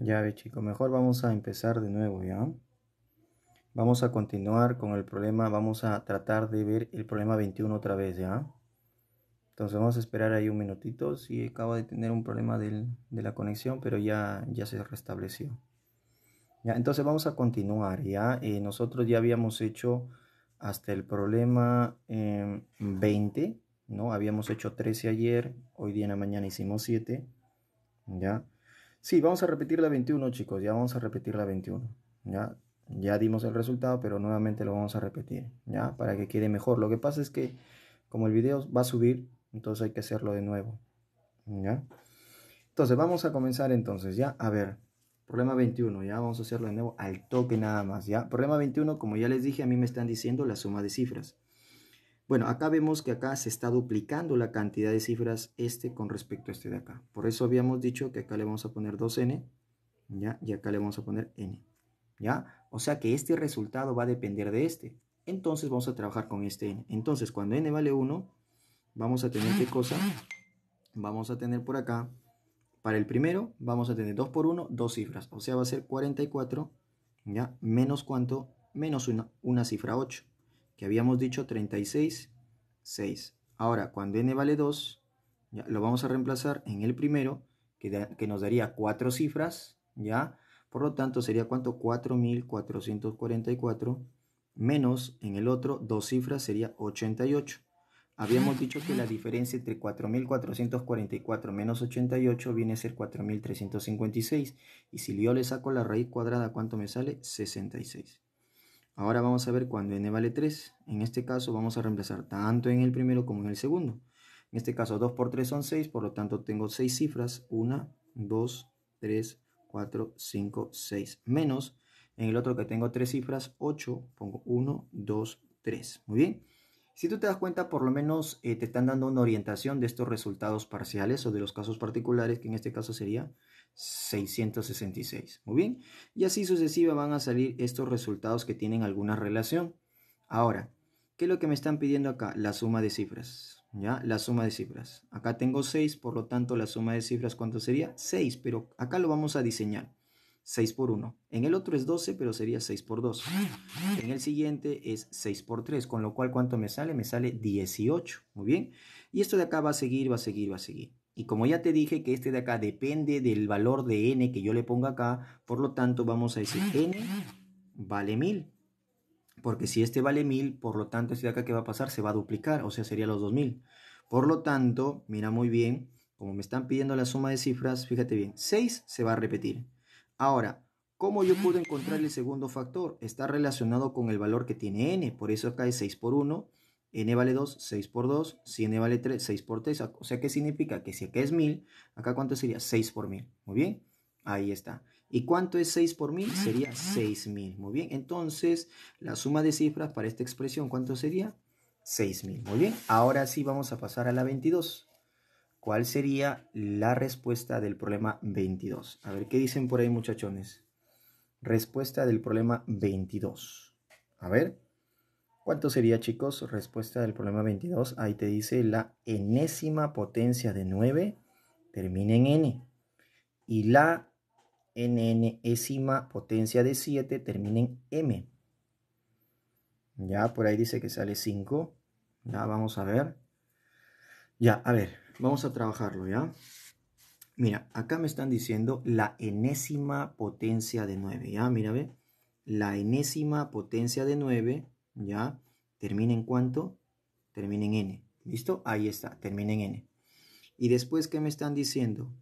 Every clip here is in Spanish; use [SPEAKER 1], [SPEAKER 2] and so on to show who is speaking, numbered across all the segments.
[SPEAKER 1] Ya, ve chicos, mejor vamos a empezar de nuevo, ¿ya? Vamos a continuar con el problema, vamos a tratar de ver el problema 21 otra vez, ¿ya? Entonces vamos a esperar ahí un minutito, si sí, acaba de tener un problema de la conexión, pero ya, ya se restableció. Ya, entonces vamos a continuar, ¿ya? Eh, nosotros ya habíamos hecho hasta el problema 20, em, ¿no? Habíamos hecho 13 ayer, hoy día en la mañana hicimos 7, ¿ya? Sí, vamos a repetir la 21, chicos, ya vamos a repetir la 21, ¿ya? Ya dimos el resultado, pero nuevamente lo vamos a repetir, ¿ya? Para que quede mejor. Lo que pasa es que, como el video va a subir, entonces hay que hacerlo de nuevo, ¿ya? Entonces, vamos a comenzar entonces, ¿ya? A ver, problema 21, ¿ya? Vamos a hacerlo de nuevo al toque nada más, ¿ya? Problema 21, como ya les dije, a mí me están diciendo la suma de cifras. Bueno, acá vemos que acá se está duplicando la cantidad de cifras este con respecto a este de acá. Por eso habíamos dicho que acá le vamos a poner 2n, ¿ya? Y acá le vamos a poner n, ¿ya? O sea que este resultado va a depender de este. Entonces vamos a trabajar con este n. Entonces, cuando n vale 1, vamos a tener qué cosa? Vamos a tener por acá, para el primero, vamos a tener 2 por 1, dos cifras. O sea, va a ser 44, ¿ya? Menos cuánto? Menos una, una cifra 8 que habíamos dicho 36, 6. Ahora, cuando n vale 2, ya, lo vamos a reemplazar en el primero, que, que nos daría 4 cifras, ¿ya? Por lo tanto, sería cuánto? 4.444 menos en el otro, dos cifras, sería 88. Habíamos dicho que la diferencia entre 4.444 menos 88 viene a ser 4.356. Y si yo le saco la raíz cuadrada, ¿cuánto me sale? 66. Ahora vamos a ver cuando n vale 3. En este caso vamos a reemplazar tanto en el primero como en el segundo. En este caso 2 por 3 son 6, por lo tanto tengo 6 cifras. 1, 2, 3, 4, 5, 6. Menos en el otro que tengo 3 cifras, 8, pongo 1, 2, 3. Muy bien. Si tú te das cuenta, por lo menos eh, te están dando una orientación de estos resultados parciales o de los casos particulares, que en este caso sería 666. Muy bien. Y así sucesiva van a salir estos resultados que tienen alguna relación. Ahora, ¿qué es lo que me están pidiendo acá? La suma de cifras. ¿Ya? La suma de cifras. Acá tengo 6, por lo tanto la suma de cifras ¿cuánto sería? 6, pero acá lo vamos a diseñar. 6 por 1. En el otro es 12, pero sería 6 por 2. En el siguiente es 6 por 3, con lo cual ¿cuánto me sale? Me sale 18. Muy bien. Y esto de acá va a seguir, va a seguir, va a seguir. Y como ya te dije que este de acá depende del valor de n que yo le ponga acá, por lo tanto vamos a decir n vale 1000. Porque si este vale 1000, por lo tanto este de acá que va a pasar se va a duplicar, o sea sería los 2000. Por lo tanto, mira muy bien, como me están pidiendo la suma de cifras, fíjate bien, 6 se va a repetir. Ahora, ¿cómo yo puedo encontrar el segundo factor? Está relacionado con el valor que tiene n, por eso acá es 6 por 1 n vale 2, 6 por 2, si n vale 3, 6 por 3, o sea, ¿qué significa? Que si acá es 1000, acá cuánto sería? 6 por 1000, muy bien, ahí está. ¿Y cuánto es 6 por 1000? Sería 6000, muy bien, entonces la suma de cifras para esta expresión, ¿cuánto sería? 6000, muy bien, ahora sí vamos a pasar a la 22. ¿Cuál sería la respuesta del problema 22? A ver, ¿qué dicen por ahí muchachones? Respuesta del problema 22. A ver. ¿Cuánto sería, chicos? Respuesta del problema 22. Ahí te dice la enésima potencia de 9 termina en n. Y la enésima potencia de 7 termina en m. Ya, por ahí dice que sale 5. Ya, vamos a ver. Ya, a ver, vamos a trabajarlo, ¿ya? Mira, acá me están diciendo la enésima potencia de 9, ¿ya? Mira, ve. La enésima potencia de 9 ¿ya? Termina en cuánto? Termina en n. ¿Listo? Ahí está, termina en n. Y después, ¿qué me están diciendo?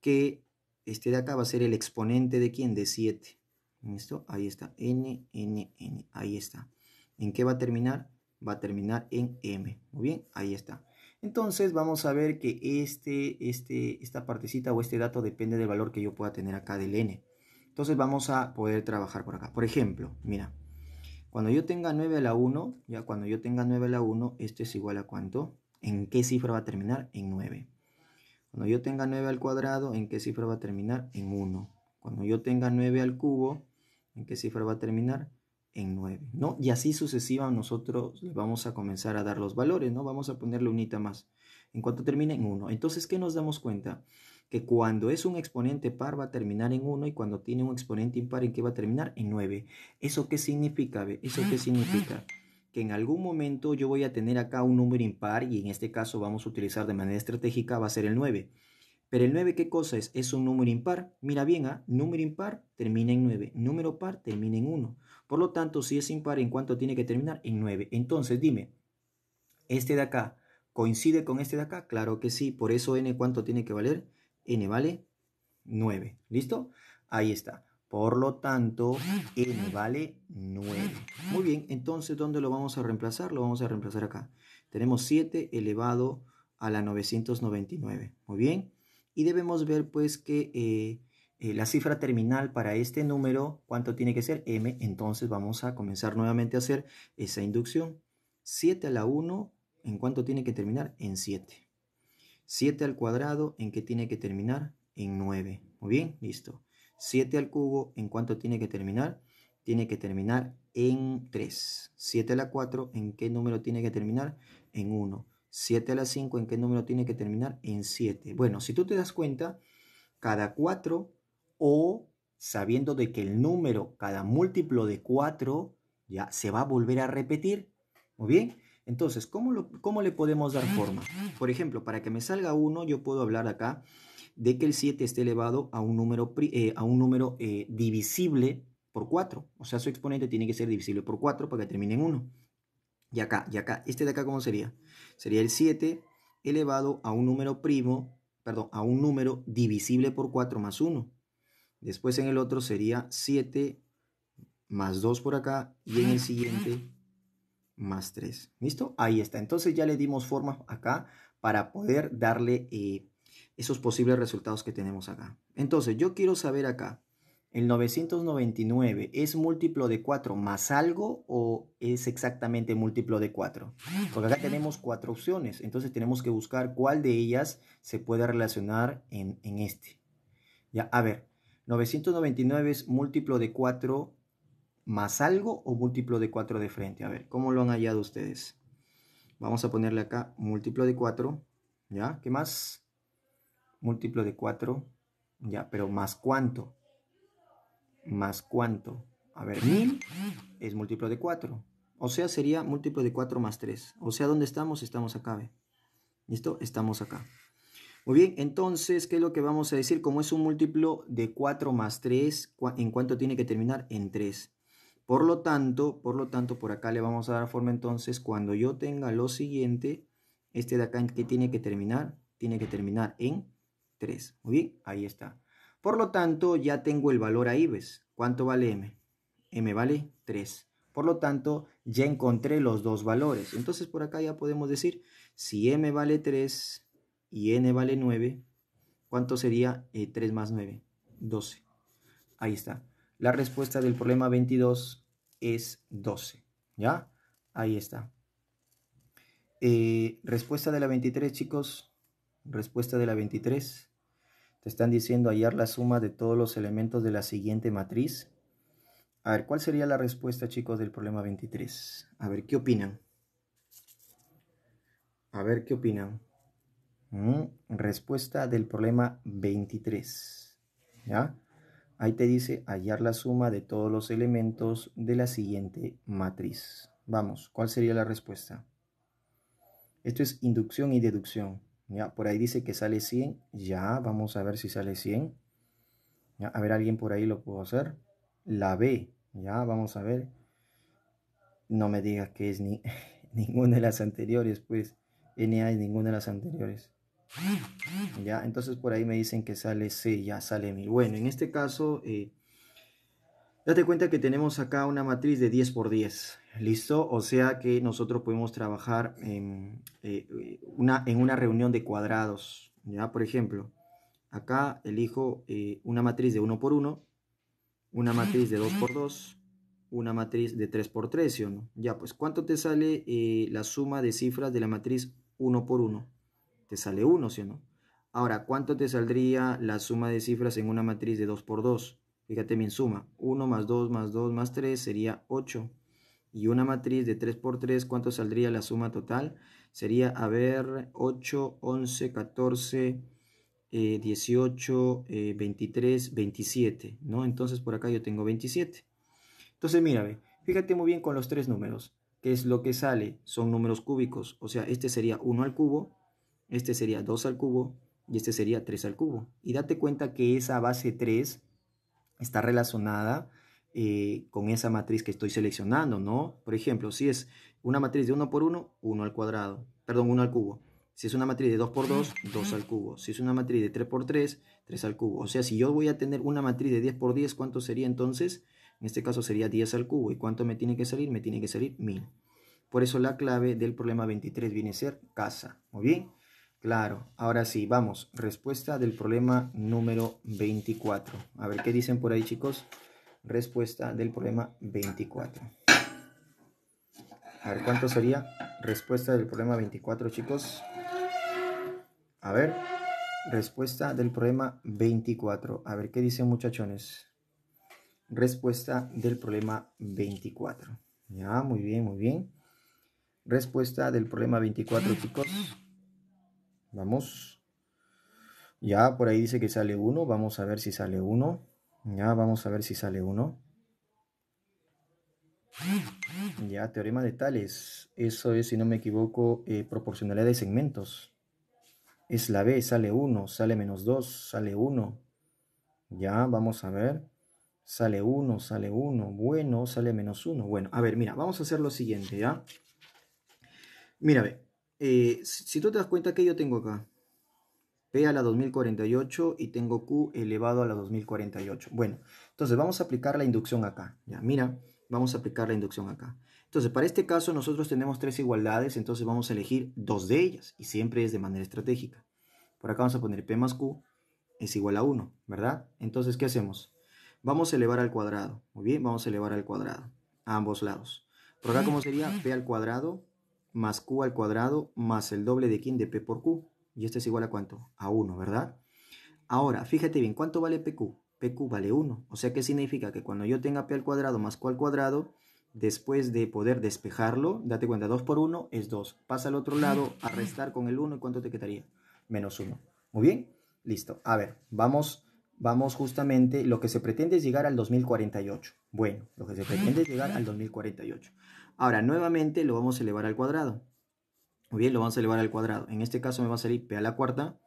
[SPEAKER 1] Que este de acá va a ser el exponente de quién? De 7. ¿Listo? Ahí está, n, n, n. Ahí está. ¿En qué va a terminar? Va a terminar en m. Muy bien, ahí está. Entonces vamos a ver que este, este, esta partecita o este dato depende del valor que yo pueda tener acá del n. Entonces vamos a poder trabajar por acá. Por ejemplo, mira, cuando yo tenga 9 a la 1, ya cuando yo tenga 9 a la 1, esto es igual a cuánto? ¿En qué cifra va a terminar? En 9. Cuando yo tenga 9 al cuadrado, ¿en qué cifra va a terminar? En 1. Cuando yo tenga 9 al cubo, ¿en qué cifra va a terminar? En 9, ¿no? Y así sucesiva nosotros le vamos a comenzar a dar los valores, ¿no? Vamos a ponerle unita más. En cuanto termina en 1. Entonces, ¿qué nos damos cuenta? que cuando es un exponente par va a terminar en 1 y cuando tiene un exponente impar en qué va a terminar en 9. ¿Eso qué significa? ¿Eso qué significa? Que en algún momento yo voy a tener acá un número impar y en este caso vamos a utilizar de manera estratégica va a ser el 9. Pero el 9, ¿qué cosa es? Es un número impar. Mira bien, ¿ah? número impar termina en 9, número par termina en 1. Por lo tanto, si es impar, ¿en cuánto tiene que terminar? En 9. Entonces, dime, este de acá coincide con este de acá? Claro que sí. Por eso n, ¿cuánto tiene que valer? n vale 9. ¿Listo? Ahí está. Por lo tanto, n vale 9. Muy bien, entonces, ¿dónde lo vamos a reemplazar? Lo vamos a reemplazar acá. Tenemos 7 elevado a la 999. Muy bien. Y debemos ver, pues, que eh, eh, la cifra terminal para este número, ¿cuánto tiene que ser? m. Entonces, vamos a comenzar nuevamente a hacer esa inducción. 7 a la 1, ¿en cuánto tiene que terminar? En 7. 7 al cuadrado, ¿en qué tiene que terminar? En 9. Muy bien, listo. 7 al cubo, ¿en cuánto tiene que terminar? Tiene que terminar en 3. 7 a la 4, ¿en qué número tiene que terminar? En 1. 7 a la 5, ¿en qué número tiene que terminar? En 7. Bueno, si tú te das cuenta, cada 4 o sabiendo de que el número, cada múltiplo de 4, ya se va a volver a repetir. Muy bien. Entonces, ¿cómo, lo, le podemos dar forma? Por ejemplo, para que me salga 1, yo puedo hablar acá de que el 7 esté elevado a un número, eh, a un número eh, divisible por 4. O sea, su exponente tiene que ser divisible por 4 para que termine en 1. Y acá, y acá, este de acá, ¿cómo sería? Sería el 7 elevado a un número primo, perdón, a un número divisible por 4 más 1. Después en el otro sería 7 más 2 por acá y en el siguiente más 3. ¿Listo? Ahí está. Entonces ya le dimos forma acá para poder darle eh, esos posibles resultados que tenemos acá. Entonces yo quiero saber acá, el 999 es múltiplo de 4 más algo o es exactamente múltiplo de 4? Porque acá tenemos cuatro opciones, entonces tenemos que buscar cuál de ellas se puede relacionar en, en este. Ya, a ver, 999 es múltiplo de 4 más algo o múltiplo de 4 de frente. A ver, ¿cómo lo han hallado ustedes? Vamos a ponerle acá múltiplo de 4. ¿Ya? ¿Qué más? Múltiplo de 4. Ya, pero ¿más cuánto? ¿Más cuánto? A ver, 1000 es múltiplo de 4. O sea, sería múltiplo de 4 más 3. O sea, ¿dónde estamos? Estamos acá, ¿ve? ¿Listo? Estamos acá. Muy bien, entonces, ¿qué es lo que vamos a decir? Como es un múltiplo de 4 más 3, ¿en cuánto tiene que terminar? En 3. Por lo tanto, por lo tanto, por acá le vamos a dar forma entonces cuando yo tenga lo siguiente, este de acá en que tiene que terminar, tiene que terminar en 3. Muy bien, ahí está. Por lo tanto, ya tengo el valor ahí, ¿ves? ¿Cuánto vale m? m vale 3. Por lo tanto, ya encontré los dos valores. Entonces, por acá ya podemos decir, si m vale 3 y n vale 9, ¿cuánto sería 3 eh, más 9? 12. Ahí está. La respuesta del problema 22 es 12. ¿Ya? Ahí está. Eh, respuesta de la 23, chicos. Respuesta de la 23. Te están diciendo hallar la suma de todos los elementos de la siguiente matriz. A ver, ¿cuál sería la respuesta, chicos, del problema 23? A ver, ¿qué opinan? A ver, ¿qué opinan? Mm, respuesta del problema 23. ¿Ya? Ahí te dice hallar la suma de todos los elementos de la siguiente matriz. Vamos, ¿cuál sería la respuesta? Esto es inducción y deducción. ¿ya? Por ahí dice que sale 100. Ya, vamos a ver si sale 100. A ver, alguien por ahí lo puedo hacer. La B. Ya, vamos a ver. No me digas que es ni, ninguna de las anteriores, pues. NA es ninguna de las anteriores. Ya, entonces por ahí me dicen que sale C, ya sale mi. Bueno, en este caso, eh, date cuenta que tenemos acá una matriz de 10 por 10. ¿Listo? O sea que nosotros podemos trabajar eh, eh, en, una, reunión de cuadrados. ¿Ya? Por ejemplo, acá elijo una matriz de 1 por 1, una matriz de 2 por 2, una matriz de 3 por 3, ¿sí o no? Ya, pues, ¿cuánto te sale la suma de cifras de la matriz 1 por 1? te sale 1, ¿sí o no? Ahora, ¿cuánto te saldría la suma de cifras en una matriz de 2 por 2? Fíjate mi suma. 1 más 2 más 2 más 3 sería 8. Y una matriz de 3 por 3, ¿cuánto saldría la suma total? Sería, a ver, 8, 11, 14, 18, 23, 27, ¿no? Entonces por acá yo tengo 27. Entonces, mira, fíjate muy bien con los tres números. ¿Qué es lo que sale? Son números cúbicos. O sea, este sería 1 al cubo, este sería 2 al cubo y este sería 3 al cubo. Y date cuenta que esa base 3 está relacionada eh, con esa matriz que estoy seleccionando, ¿no? Por ejemplo, si es una matriz de 1 por 1, 1 al cuadrado, perdón, 1 al cubo. Si es una matriz de 2 por 2, 2 al cubo. Si es una matriz de 3 por 3, 3 al cubo. O sea, si yo voy a tener una matriz de 10 por 10, ¿cuánto sería entonces? En este caso sería 10 al cubo. ¿Y cuánto me tiene que salir? Me tiene que salir 1000. Por eso la clave del problema 23 viene a ser casa. Muy bien. Claro, ahora sí, vamos. Respuesta del problema número 24. A ver qué dicen por ahí, chicos. Respuesta del problema 24. A ver cuánto sería respuesta del problema 24, chicos. A ver, respuesta del problema 24. A ver qué dicen, muchachones. Respuesta del problema 24. Ya, muy bien, muy bien. Respuesta del problema 24, chicos. Vamos. Ya, por ahí dice que sale 1, Vamos a ver si sale 1, Ya, vamos a ver si sale 1. Ya, teorema de Tales. Eso es, si no me equivoco, eh, proporcionalidad de segmentos. Es la B, sale 1, sale menos 2, sale 1. Ya, vamos a ver. Sale 1, sale 1. Bueno, sale menos 1. Bueno, a ver, mira, vamos a hacer lo siguiente, ¿ya? Mira, ve. Eh, si tú te das cuenta que yo tengo acá P a la 2048 y tengo Q elevado a la 2048. Bueno, entonces vamos a aplicar la inducción acá. Ya, mira, vamos a aplicar la inducción acá. Entonces, para este caso nosotros tenemos tres igualdades, entonces vamos a elegir dos de ellas y siempre es de manera estratégica. Por acá vamos a poner P más Q es igual a 1, ¿verdad? Entonces, ¿qué hacemos? Vamos a elevar al cuadrado. Muy bien, vamos a elevar al cuadrado a ambos lados. Por acá, ¿cómo sería? P al cuadrado más q al cuadrado más el doble de quién de p por q. Y esto es igual a cuánto? A 1, ¿verdad? Ahora, fíjate bien, ¿cuánto vale pq? pq vale 1. O sea, ¿qué significa? Que cuando yo tenga p al cuadrado más q al cuadrado, después de poder despejarlo, date cuenta, 2 por 1 es 2. Pasa al otro lado a restar con el 1 y ¿cuánto te quedaría? Menos 1. Muy bien, listo. A ver, vamos, vamos justamente, lo que se pretende es llegar al 2048. Bueno, lo que se pretende es llegar al 2048. Ahora, nuevamente lo vamos a elevar al cuadrado. Muy bien, lo vamos a elevar al cuadrado. En este caso me va a salir P a la cuarta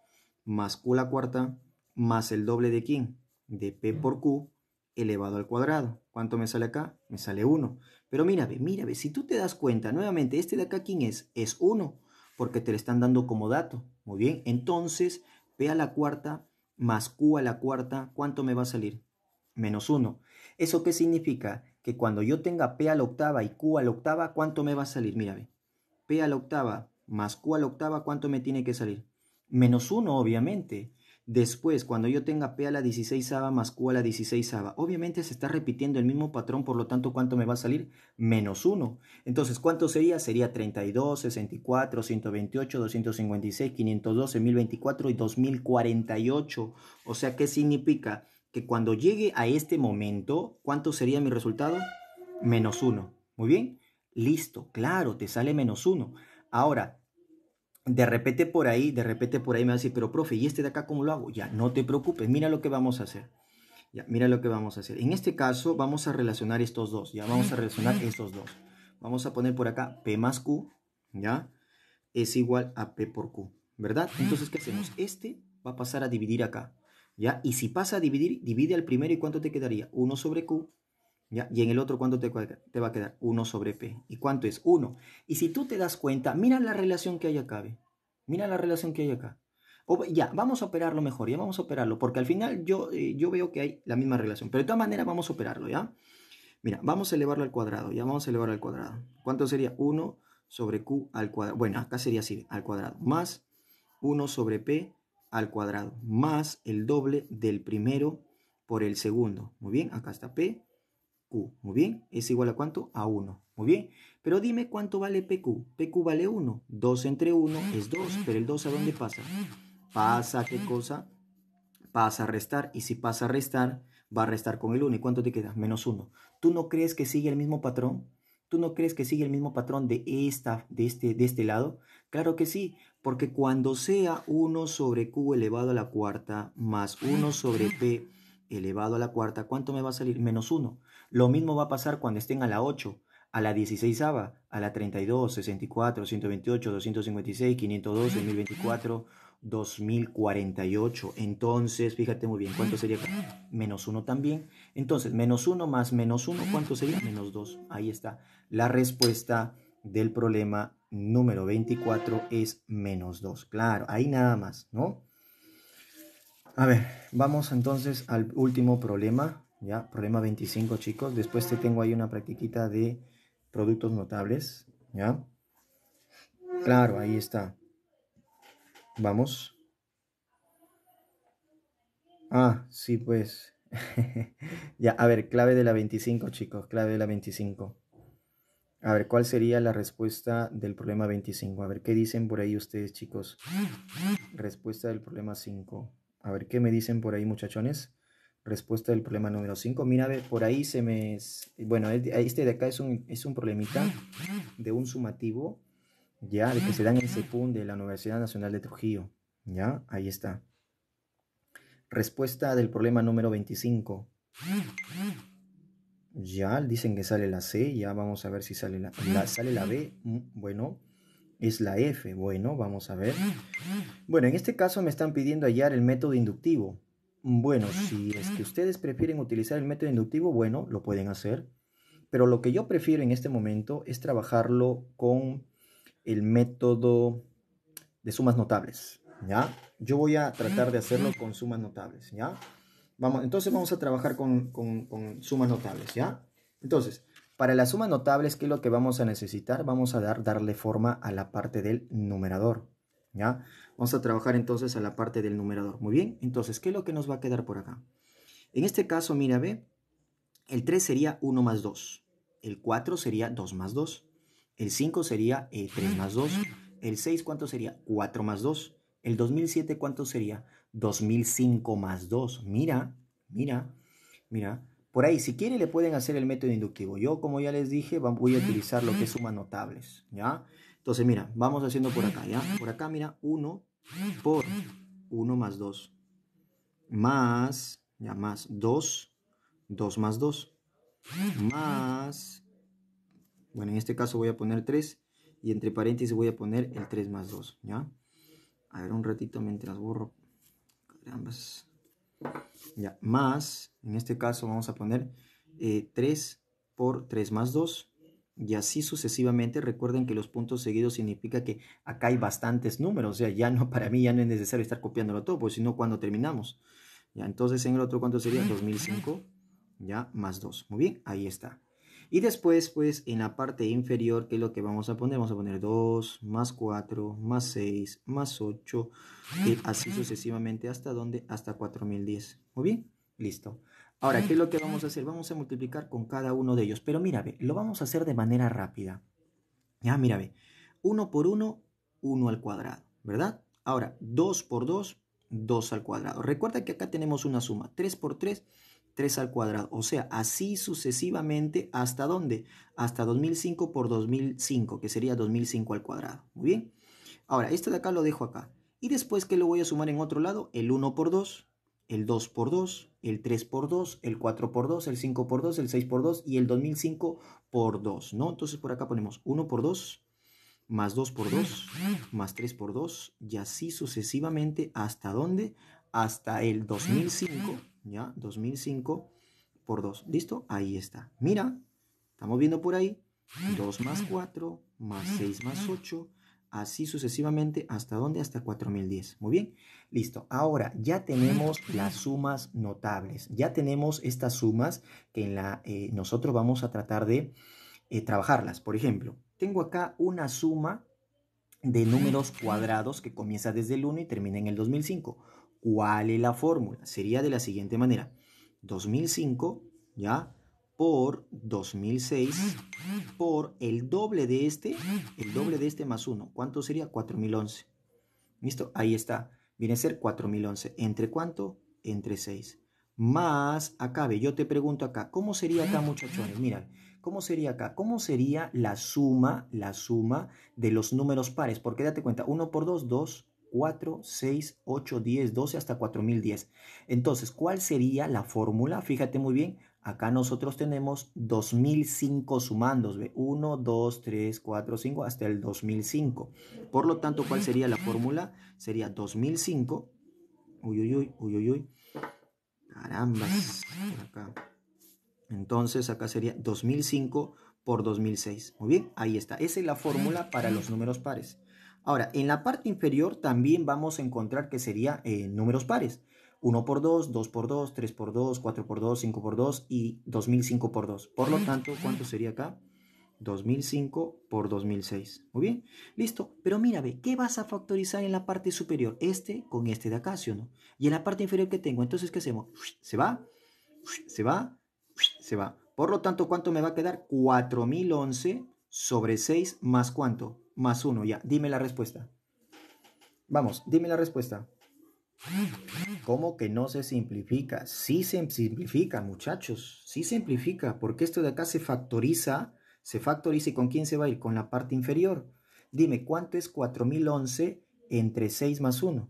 [SPEAKER 1] más Q a la cuarta más el doble de quién? De P por Q elevado al cuadrado. ¿Cuánto me sale acá? Me sale 1. Pero mira, ve, mira, si tú te das cuenta, nuevamente, este de acá, ¿quién es? Es 1, porque te lo están dando como dato. Muy bien, entonces, P a la cuarta más Q a la cuarta, ¿cuánto me va a salir? Menos 1. ¿Eso qué significa? que cuando yo tenga P a la octava y Q a la octava, ¿cuánto me va a salir? Mira, P a la octava más Q a la octava, ¿cuánto me tiene que salir? Menos 1, obviamente. Después, cuando yo tenga P a la 16 más Q a la 16 obviamente se está repitiendo el mismo patrón, por lo tanto, ¿cuánto me va a salir? Menos 1. Entonces, ¿cuánto sería? Sería 32, 64, 128, 256, 512, 1024 y 2048. O sea, ¿qué significa? que cuando llegue a este momento, ¿cuánto sería mi resultado? Menos 1. Muy bien, listo, claro, te sale menos 1. Ahora, de repente por ahí, de repente por ahí me va a decir, pero profe, ¿y este de acá cómo lo hago? Ya, no te preocupes, mira lo que vamos a hacer. Ya, mira lo que vamos a hacer. En este caso, vamos a relacionar estos dos, ya, vamos a relacionar estos dos. Vamos a poner por acá P más Q, ya, es igual a P por Q, ¿verdad? Entonces, ¿qué hacemos? Este va a pasar a dividir acá. ¿ya? Y si pasa a dividir, divide al primero y ¿cuánto te quedaría? 1 sobre Q, ¿ya? Y en el otro, ¿cuánto te, te va a quedar? 1 sobre P. ¿Y cuánto es? 1. Y si tú te das cuenta, mira la relación que hay acá, Mira la relación que hay acá. O, ya, vamos a operarlo mejor, ya vamos a operarlo, porque al final yo, eh, yo veo que hay la misma relación. Pero de todas maneras vamos a operarlo, ¿ya? Mira, vamos a elevarlo al cuadrado, ya vamos a elevarlo al cuadrado. ¿Cuánto sería? 1 sobre q al cuadrado. Bueno, acá sería así, al cuadrado. Más 1 sobre p al cuadrado más el doble del primero por el segundo. Muy bien, acá está P, Q. Muy bien, es igual a cuánto? A 1. Muy bien, pero dime cuánto vale PQ. PQ vale 1. 2 entre 1 es 2, pero el 2 a dónde pasa? Pasa, ¿qué cosa? Pasa a restar, y si pasa a restar, va a restar con el 1. ¿Y cuánto te queda? Menos 1. ¿Tú no crees que sigue el mismo patrón? ¿Tú no crees que sigue el mismo patrón de, esta, de, este, de este lado? Claro que sí porque cuando sea 1 sobre q elevado a la cuarta más 1 sobre p elevado a la cuarta, ¿cuánto me va a salir? Menos 1. Lo mismo va a pasar cuando estén a la 8, a la 16 a la 32, 64, 128, 256, 512, 1024, 2048. Entonces, fíjate muy bien, ¿cuánto sería? Menos 1 también. Entonces, menos 1 más menos 1, ¿cuánto sería? Menos 2. Ahí está la respuesta del problema número 24 es menos 2. Claro, ahí nada más, ¿no? A ver, vamos entonces al último problema, ¿ya? Problema 25, chicos. Después te tengo ahí una practiquita de productos notables, ¿ya? Claro, ahí está. Vamos. Ah, sí, pues. ya, a ver, clave de la 25, chicos, clave de la 25. A ver, ¿cuál sería la respuesta del problema 25? A ver, ¿qué dicen por ahí ustedes, chicos? Respuesta del problema 5. A ver, ¿qué me dicen por ahí, muchachones? Respuesta del problema número 5. Mira, a ver, por ahí se me... Bueno, este de acá es un, problemita de un sumativo, ¿ya? De que se dan en el de la Universidad Nacional de Trujillo, ¿ya? Ahí está. Respuesta del problema número 25. Ya dicen que sale la C, ya vamos a ver si sale la, sale la B. Mm, bueno, es la F. Bueno, vamos a ver. Bueno, en este caso me están pidiendo hallar el método inductivo. Bueno, si es que ustedes prefieren utilizar el método inductivo, bueno, lo pueden hacer. Pero lo que yo prefiero en este momento es trabajarlo con el método de sumas notables, ¿ya? Yo voy a tratar de hacerlo con sumas notables, ¿ya? entonces vamos a trabajar con, sumas notables, ¿ya? Entonces, para las sumas notables, ¿qué es lo que vamos a necesitar? Vamos a dar, darle forma a la parte del numerador, ¿ya? Vamos a trabajar entonces a la parte del numerador. Muy bien, entonces, ¿qué es lo que nos va a quedar por acá? En este caso, mira, ve, el 3 sería 1 más 2, el 4 sería 2 más 2, el 5 sería 3 eh, más 2, el 6 cuánto sería 4 más 2, el 2007 cuánto sería 2005 más 2. Mira, mira, mira. Por ahí, si quieren, le pueden hacer el método inductivo. Yo, como ya les dije, voy a utilizar lo que es suma notables, ¿ya? Entonces, mira, vamos haciendo por acá, ¿ya? Por acá, mira, 1 por 1 más 2. Más, ya más, 2, 2 más 2. Más, bueno, en este caso voy a poner 3 y entre paréntesis voy a poner el 3 más 2, ¿ya? A ver un ratito mientras borro ambas. Ya, más, en este caso vamos a poner 3 eh, por 3 más 2 y así sucesivamente. Recuerden que los puntos seguidos significa que acá hay bastantes números, o sea, ya no, para mí ya no es necesario estar copiándolo todo, porque si no, cuando terminamos? Ya, entonces en el otro, ¿cuánto sería? 2005, ya, más 2. Muy bien, ahí está. Y después, pues, en la parte inferior, ¿qué es lo que vamos a poner? Vamos a poner 2, más 4, más 6, más 8, y así sucesivamente, ¿hasta dónde? Hasta 4010. Muy bien, listo. Ahora, ¿qué es lo que vamos a hacer? Vamos a multiplicar con cada uno de ellos. Pero mira, lo vamos a hacer de manera rápida. Ya, mira, ve. 1 por 1, 1 al cuadrado, ¿verdad? Ahora, 2 por 2, 2 al cuadrado. Recuerda que acá tenemos una suma. 3 por 3, 3 al cuadrado. O sea, así sucesivamente hasta dónde? Hasta 2005 por 2005, que sería 2005 al cuadrado. Muy bien. Ahora, esto de acá lo dejo acá. Y después, ¿qué lo voy a sumar en otro lado? El 1 por 2, el 2 por 2, el 3 por 2, el 4 por 2, el 5 por 2, el 6 por 2 y el 2005 por 2, ¿no? Entonces por acá ponemos 1 por 2, más 2 por 2, más 3 por 2 y así sucesivamente hasta dónde? Hasta el 2005 ¿ya? 2005 por 2, ¿listo? Ahí está. Mira, estamos viendo por ahí, 2 más 4, más 6 más 8, así sucesivamente, ¿hasta dónde? Hasta 4010. Muy bien, listo. Ahora ya tenemos las sumas notables, ya tenemos estas sumas que en la, eh, nosotros vamos a tratar de eh, trabajarlas. Por ejemplo, tengo acá una suma de números cuadrados que comienza desde el 1 y termina en el 2005. ¿Cuál es la fórmula? Sería de la siguiente manera. 2005, ¿ya? Por 2006, por el doble de este, el doble de este más 1. ¿Cuánto sería? 4011. ¿Listo? Ahí está. Viene a ser 4011. ¿Entre cuánto? Entre 6. Más, acabe, yo te pregunto acá, ¿cómo sería acá, muchachones? Mira, ¿cómo sería acá? ¿Cómo sería la suma, la suma de los números pares? Porque date cuenta, 1 por 2, 2, 4, 6, 8, 10, 12 hasta 4010. Entonces, ¿cuál sería la fórmula? Fíjate muy bien, acá nosotros tenemos 2005 sumandos, ¿ve? 1, 2, 3, 4, 5 hasta el 2005. Por lo tanto, ¿cuál sería la fórmula? Sería 2005. Uy, uy, uy, uy, uy, uy. Caramba. Acá. Entonces, acá sería 2005 por 2006. Muy bien, ahí está. Esa es la fórmula para los números pares. Ahora, en la parte inferior también vamos a encontrar que sería eh, números pares. 1 por 2, 2 por 2, 3 por 2, 4 por 2, 5 por 2 y 2005 por 2. Por lo tanto, ¿cuánto sería acá? 2005 por 2006. Muy bien, listo. Pero mira, ve, ¿qué vas a factorizar en la parte superior? Este con este de acá, ¿sí o no? Y en la parte inferior que tengo, entonces, ¿qué hacemos? Se va, se va, se va. Por lo tanto, ¿cuánto me va a quedar? 4011 sobre 6 más cuánto? más uno, Ya, dime la respuesta. Vamos, dime la respuesta. ¿Cómo que no se simplifica? Sí se simplifica, muchachos. Sí simplifica, porque esto de acá se factoriza. Se factoriza y con quién se va a ir? Con la parte inferior. Dime, ¿cuánto es 4011 entre 6 más 1?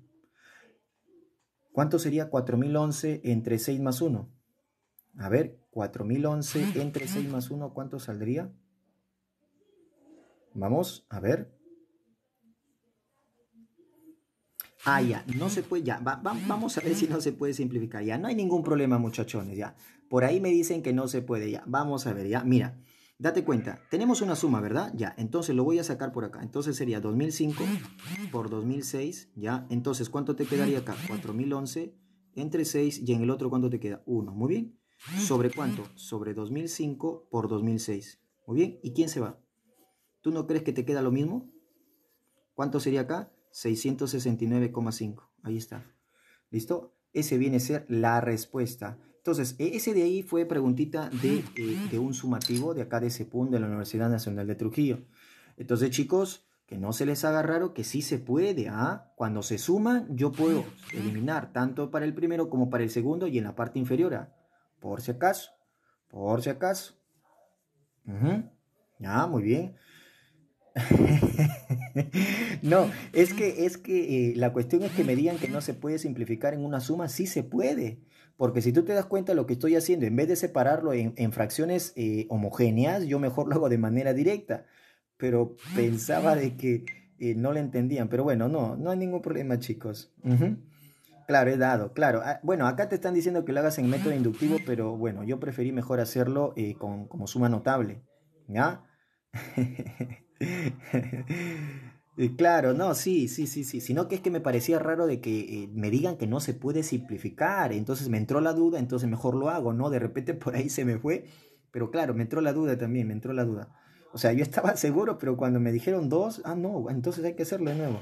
[SPEAKER 1] ¿Cuánto sería 4011 entre 6 más 1? A ver, 4011 entre 6 más 1, ¿cuánto saldría? Vamos a ver. Ah, ya, no se puede, ya, vamos a ver si no se puede simplificar, ya, no hay ningún problema muchachones, ya. Por ahí me dicen que no se puede, ya, vamos a ver, ya, mira, date cuenta, tenemos una suma, ¿verdad? Ya, entonces lo voy a sacar por acá, entonces sería 2005 por 2006, ya, entonces, ¿cuánto te quedaría acá? 4011 entre 6 y en el otro, ¿cuánto te queda? 1, muy bien. ¿Sobre cuánto? Sobre 2005 por 2006, muy bien, ¿y quién se va? ¿Tú no crees que te queda lo mismo? ¿Cuánto sería acá? 669,5. Ahí está. ¿Listo? Ese viene a ser la respuesta. Entonces, e-, ese de ahí fue preguntita de, eh, un sumativo de acá de punto de la Universidad Nacional de Trujillo. Entonces, chicos, que no se les haga raro que sí se puede. ¿ah? Cuando se suman, yo puedo eliminar tanto para el primero como para el segundo y en la parte inferior. ¿ah? Por si acaso. Por si acaso. Ya, muy bien. no, es que, es que eh, la cuestión es que me digan que no se puede simplificar en una suma, sí se puede. Porque si tú te das cuenta de lo que estoy haciendo, en vez de separarlo en, fracciones eh, homogéneas, yo mejor lo hago de manera directa. Pero pensaba de que eh, no lo entendían. Pero bueno, no, no hay ningún problema, chicos. Claro, he dado, claro. Ah, bueno, acá te están diciendo que lo hagas en método inductivo, pero bueno, yo preferí mejor hacerlo como suma notable. ¿Ya? Eh, claro, no, sí, sí, sí, sí, sino que es que me parecía raro de que eh, me digan que no se puede simplificar, entonces me entró la duda, entonces mejor lo hago, ¿no? De repente por ahí se me fue, pero claro, me entró la duda también, me entró la duda. O sea, yo estaba seguro, pero cuando me dijeron dos, ah, no, entonces hay que hacerlo de nuevo.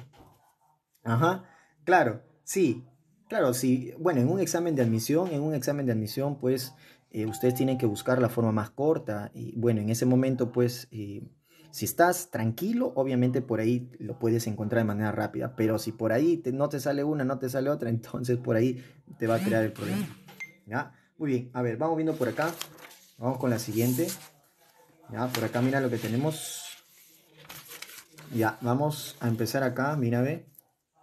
[SPEAKER 1] Ajá, claro, sí, claro, sí, bueno, en un examen de admisión, en un examen de admisión, pues eh, ustedes tienen que buscar la forma más corta y bueno, en ese momento, pues... Si estás tranquilo, obviamente por ahí lo puedes encontrar de manera rápida, pero si por ahí no te sale una, no te sale otra, entonces por ahí te va a crear el problema. ¿Ya? Muy bien, a ver, vamos viendo por acá. Vamos con la siguiente. Ya, por acá mira lo que tenemos. Ya, vamos a empezar acá, mira, ve.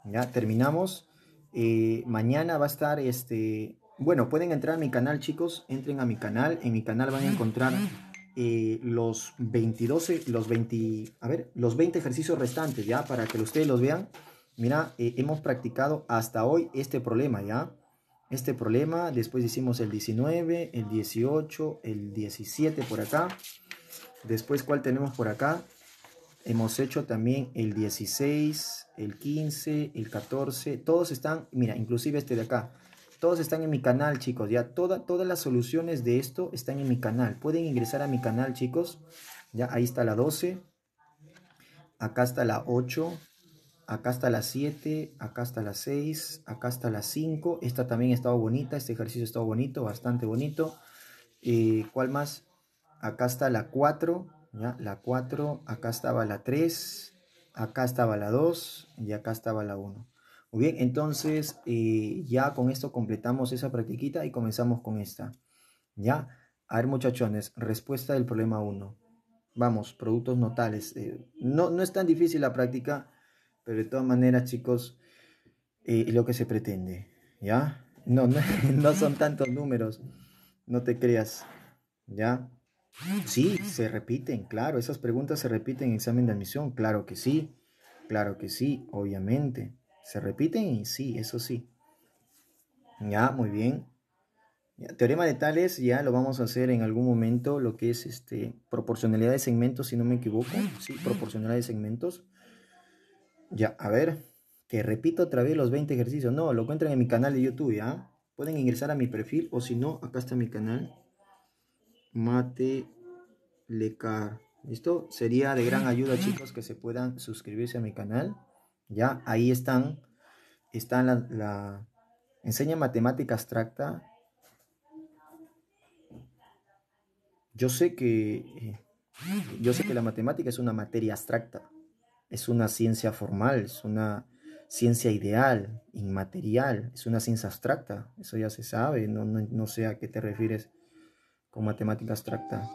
[SPEAKER 1] Ya, terminamos. Eh, mañana va a estar este... Bueno, pueden entrar a mi canal, chicos. Entren a mi canal. En mi canal van a encontrar eh, los 22, los 20, a ver, los 20 ejercicios restantes, ¿ya? Para que ustedes los vean. Mira, eh, hemos practicado hasta hoy este problema, ¿ya? Este problema, después hicimos el 19, el 18, el 17 por acá. Después, ¿cuál tenemos por acá? Hemos hecho también el 16, el 15, el 14. Todos están, mira, inclusive este de acá. Todos están en mi canal, chicos. Ya todas las soluciones de esto están en mi canal. Pueden ingresar a mi canal, chicos. Ya ahí está la 12. Acá está la 8. Acá está la 7. Acá está la 6. Acá está la 5. Esta también estaba bonita. Este ejercicio estaba bonito, bastante bonito. Eh, ¿Cuál más? Acá está la 4. ¿ya? La 4. Acá estaba la 3. Acá estaba la 2. Y acá estaba la 1. Muy bien, entonces eh, ya con esto completamos esa practiquita y comenzamos con esta. Ya, a ver muchachones, respuesta del problema 1. Vamos, productos notales. Eh, no, no es tan difícil la práctica, pero de todas maneras chicos, eh, lo que se pretende. ¿Ya? No, no, no son tantos números, no te creas. ¿Ya? Sí, se repiten, claro, esas preguntas se repiten en examen de admisión, claro que sí, claro que sí, obviamente. Se repiten sí, eso sí. Ya, muy bien. teorema de Tales ya lo vamos a hacer en algún momento, lo que es este, proporcionalidad de segmentos, si no me equivoco. Sí, proporcionalidad de segmentos. Ya, a ver, que repito otra vez los 20 ejercicios. No, lo encuentran en mi canal de YouTube, ¿ya? Pueden ingresar a mi perfil o si no, acá está mi canal. Mate Lecar. ¿Listo? Sería de gran ayuda, chicos, que se puedan suscribirse a mi canal. Ya, ahí están, están la, enseña matemática abstracta. Yo sé que, yo sé que la matemática es una materia abstracta, es una ciencia formal, es una ciencia ideal, inmaterial, es una ciencia abstracta, eso ya se sabe, no, no sé a qué te refieres con matemática abstracta.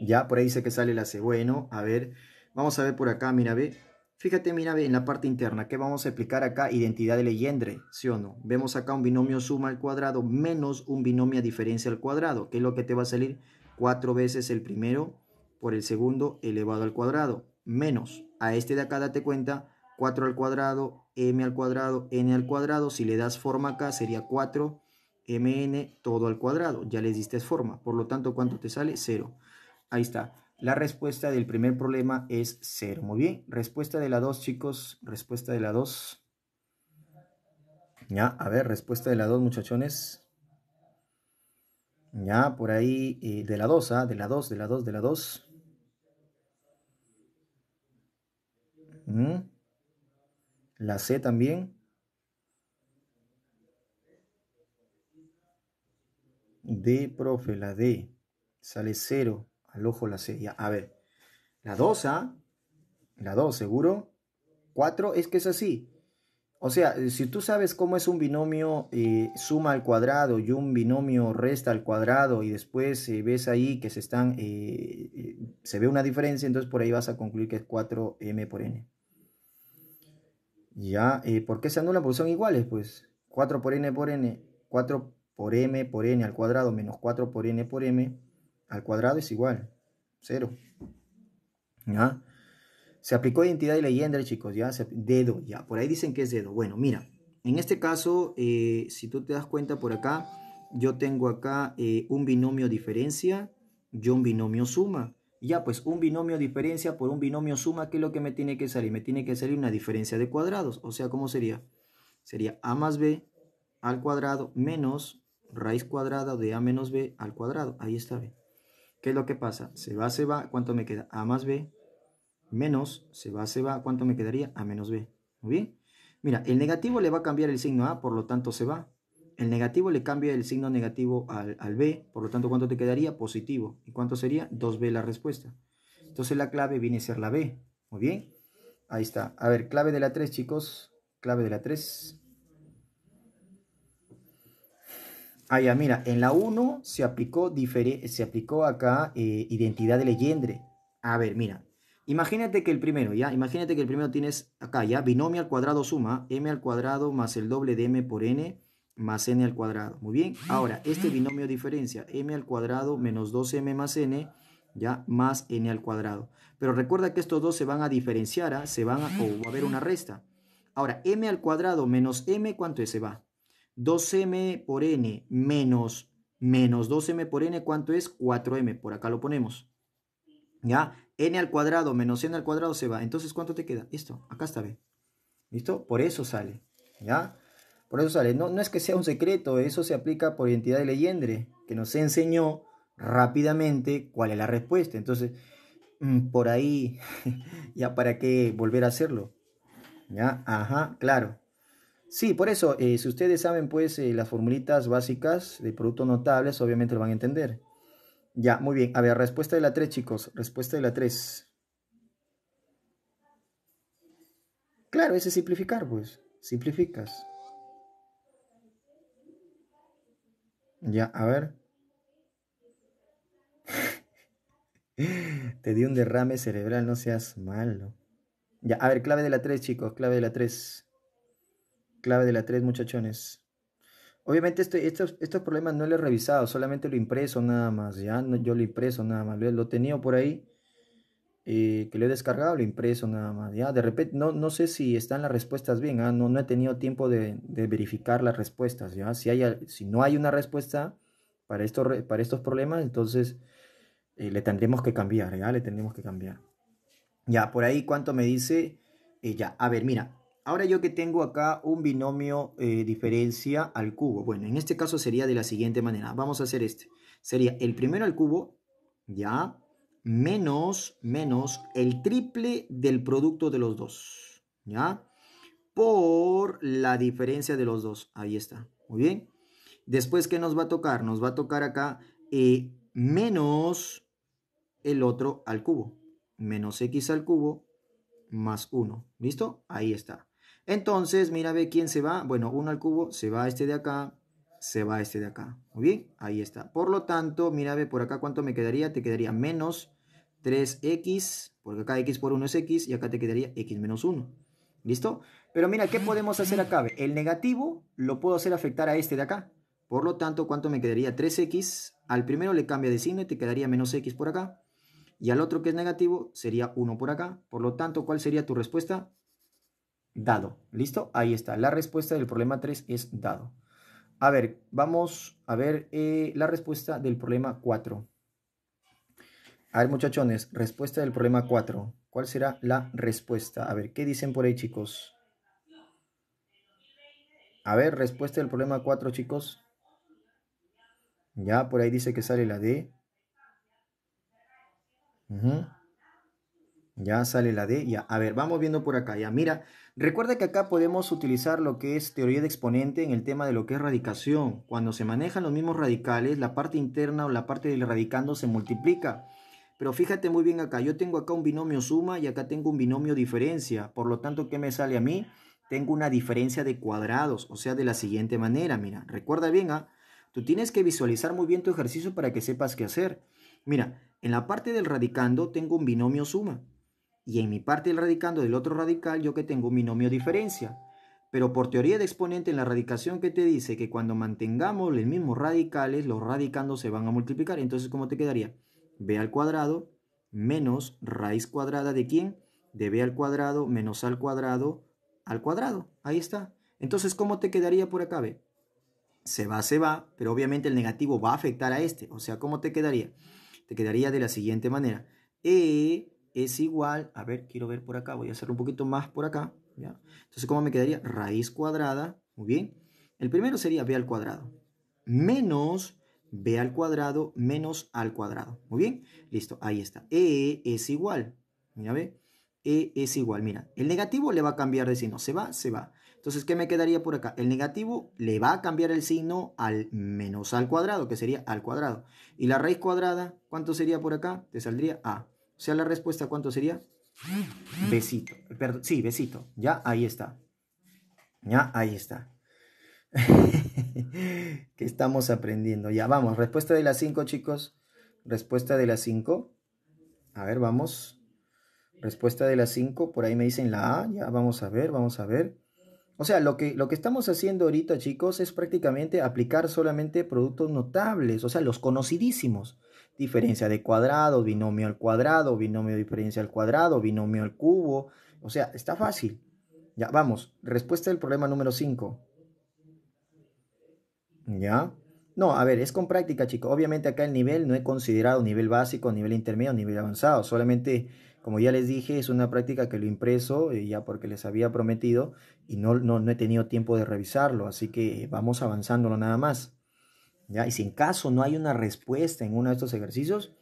[SPEAKER 1] Ya, por ahí dice que sale la C. Bueno, a ver, vamos a ver por acá, mira, ve. Fíjate, mira en la parte interna, ¿qué vamos a explicar acá? Identidad de leyendre, ¿sí o no? Vemos acá un binomio suma al cuadrado menos un binomio a diferencia al cuadrado, que es lo que te va a salir cuatro veces el primero por el segundo elevado al cuadrado, menos a este de acá date cuenta, 4 al cuadrado, m al cuadrado, n al cuadrado, si le das forma acá sería 4, mn todo al cuadrado, ya le diste forma, por lo tanto, ¿cuánto te sale? 0. Ahí está. La respuesta del primer problema es 0. Muy bien. Respuesta de la 2, chicos. Respuesta de la 2. Ya, a ver, respuesta de la 2, muchachones. Ya, por ahí, eh, de la 2, ¿ah? De la 2, de la 2, de la 2. Mm. La C también. D, profe, la D. Sale 0 al ojo la C. a ver, la 2, a ¿ah? La 2, seguro. 4, es que es así. O sea, eh, si tú sabes cómo es un binomio eh, suma al cuadrado y un binomio resta al cuadrado y después eh, ves ahí que se están, se ve una diferencia, entonces por ahí vas a concluir que es 4m por n. Ya, ¿por qué se anulan? Porque son iguales, pues. 4 por n por n, 4 por m por n al cuadrado menos 4 por n por m al cuadrado es igual, cero. ¿Ya? Se aplicó identidad y leyenda, chicos, ya, dedo, ya, por ahí dicen que es dedo. Bueno, mira, en este caso, eh, si tú te das cuenta por acá, yo tengo acá eh, un binomio diferencia yo un binomio suma. Ya, pues un binomio diferencia por un binomio suma, ¿qué es lo que me tiene que salir? Me tiene que salir una diferencia de cuadrados. O sea, ¿cómo sería? Sería a más b al cuadrado menos raíz cuadrada de a menos b al cuadrado. Ahí está, b. ¿Qué es lo que pasa? Se va, se va, ¿cuánto me queda? A más B menos, se va, se va, ¿cuánto me quedaría? A menos B. ¿Muy bien? Mira, el negativo le va a cambiar el signo A, por lo tanto se va. El negativo le cambia el signo negativo al, B, por lo tanto, ¿cuánto te quedaría? Positivo. ¿Y cuánto sería? 2B la respuesta. Entonces la clave viene a ser la B. ¿Muy bien? Ahí está. A ver, clave de la 3, chicos. Clave de la 3. Ah, ya, mira, en la 1 se aplicó, se aplicó acá eh, identidad de leyendre. A ver, mira, imagínate que el primero, ya, imagínate que el primero tienes acá, ya, binomio al cuadrado suma, m al cuadrado más el doble de m por n más n al cuadrado. Muy bien, ahora, este binomio diferencia, m al cuadrado menos 2m más n, ya, más n al cuadrado. Pero recuerda que estos dos se van a diferenciar, ¿ah? se van a, o va a haber una resta. Ahora, m al cuadrado menos m, ¿cuánto es? Se va. 2m por n menos menos 2m por n, ¿cuánto es? 4m, por acá lo ponemos. ¿Ya? n al cuadrado menos n al cuadrado se va. Entonces, ¿cuánto te queda? Esto, acá está b. ¿Listo? Por eso sale. ¿Ya? Por eso sale. No, no es que sea un secreto, eso se aplica por identidad de Leyendre, que nos enseñó rápidamente cuál es la respuesta. Entonces, mm, por ahí, ya para qué volver a hacerlo. ¿Ya? Ajá, claro. Sí, por eso, eh, si ustedes saben pues eh, las formulitas básicas de productos notables, obviamente lo van a entender. Ya, muy bien. A ver, respuesta de la 3, chicos. Respuesta de la 3. Claro, ese es simplificar, pues. Simplificas. Ya, a ver. Te di un derrame cerebral, no seas malo. Ya, a ver, clave de la 3, chicos, clave de la 3. Clave de la 3, muchachones. Obviamente este, estos, estos, problemas no los he revisado, solamente lo impreso nada más, ¿ya? No, yo lo impreso nada más, lo, he tenido por ahí, eh, que lo he descargado, lo impreso nada más, ¿ya? De repente, no, no sé si están las respuestas bien, ah, no, he tenido tiempo de, verificar las respuestas, ¿ya? Si, hay, si no hay una respuesta para, para estos problemas, entonces eh, le tendremos que cambiar, ¿ya? Le tendremos que cambiar. Ya, por ahí, ¿cuánto me dice? ella eh, a ver, mira, Ahora yo que tengo acá un binomio eh, diferencia al cubo. Bueno, en este caso sería de la siguiente manera. Vamos a hacer este. Sería el primero al cubo, ya, menos, menos el triple del producto de los dos, ya, por la diferencia de los dos. Ahí está. Muy bien. Después, ¿qué nos va a tocar? Nos va a tocar acá eh, menos el otro al cubo. Menos x al cubo más 1. ¿Listo? Ahí está. Entonces, mira, ve quién se va. Bueno, 1 al cubo, se va a este de acá, se va este de acá. Muy bien, ahí está. Por lo tanto, mira, ve por acá cuánto me quedaría. Te quedaría menos 3x, porque acá x por 1 es x y acá te quedaría x menos 1. ¿Listo? Pero mira, ¿qué ah, podemos hacer acá? El negativo lo puedo hacer afectar a este de acá. Por lo tanto, ¿cuánto me quedaría? 3x. Al primero le cambia de signo y te quedaría menos x por acá. Y al otro que es negativo sería 1 por acá. Por lo tanto, ¿cuál sería tu respuesta? dado. ¿Listo? Ahí está. La respuesta del problema 3 es dado. A ver, vamos a ver eh, la respuesta del problema 4. A ver, muchachones, respuesta del problema 4. ¿Cuál será la respuesta? A ver, ¿qué dicen por ahí, chicos? A ver, respuesta del problema 4, chicos. Ya, por ahí dice que sale la D. ajá ya sale la D, ya. A ver, vamos viendo por acá, ya. Mira, recuerda que acá podemos utilizar lo que es teoría de exponente en el tema de lo que es radicación. Cuando se manejan los mismos radicales, la parte interna o la parte del radicando se multiplica. Pero fíjate muy bien acá, yo tengo acá un binomio suma y acá tengo un binomio diferencia. Por lo tanto, ¿qué me sale a mí? Tengo una diferencia de cuadrados, o sea, de la siguiente manera, mira. Recuerda bien, ¿ah? Tú tienes que visualizar muy bien tu ejercicio para que sepas qué hacer. Mira, en la parte del radicando tengo un binomio suma y en mi parte del radicando del otro radical yo que tengo un binomio diferencia. Pero por teoría de exponente en la radicación que te dice que cuando mantengamos los mismos radicales, los radicandos se van a multiplicar. Entonces, ¿cómo te quedaría? b al cuadrado menos raíz cuadrada de quién? De b al cuadrado menos al cuadrado al cuadrado. Ahí está. Entonces, ¿cómo te quedaría por acá, b? Se va, se va, pero obviamente el negativo va a afectar a este. O sea, ¿cómo te quedaría? Te quedaría de la siguiente manera. E es igual, a ver, quiero ver por acá, voy a hacerlo un poquito más por acá, ¿ya? Entonces, ¿cómo me quedaría? Raíz cuadrada, muy bien. El primero sería b al cuadrado, menos b al cuadrado menos al cuadrado, muy bien. Listo, ahí está. E es igual, mira, ve, E es igual, mira, el negativo le va a cambiar de signo, se va, se va. Entonces, ¿qué me quedaría por acá? El negativo le va a cambiar el signo al menos al cuadrado, que sería al cuadrado. Y la raíz cuadrada, ¿cuánto sería por acá? Te saldría A. O sea la respuesta, ¿cuánto sería? Besito. Perdón, sí, besito. Ya ahí está. Ya ahí está. que estamos aprendiendo. Ya vamos. Respuesta de las cinco, chicos. Respuesta de las 5. A ver, vamos. Respuesta de las 5. Por ahí me dicen la A. Ya vamos a ver, vamos a ver. O sea, lo que, lo que estamos haciendo ahorita, chicos, es prácticamente aplicar solamente productos notables, o sea, los conocidísimos diferencia de cuadrado, binomio al cuadrado, binomio diferencia al cuadrado, binomio al cubo. O sea, está fácil. Ya, vamos, respuesta del problema número 5. ¿Ya? No, a ver, es con práctica, chicos. Obviamente acá el nivel no he considerado nivel básico, nivel intermedio, nivel avanzado. Solamente, como ya les dije, es una práctica que lo impreso eh, ya porque les había prometido y no, no, no he tenido tiempo de revisarlo. Así que vamos avanzándolo nada más. Y si en caso no hay una respuesta en uno de estos ejercicios,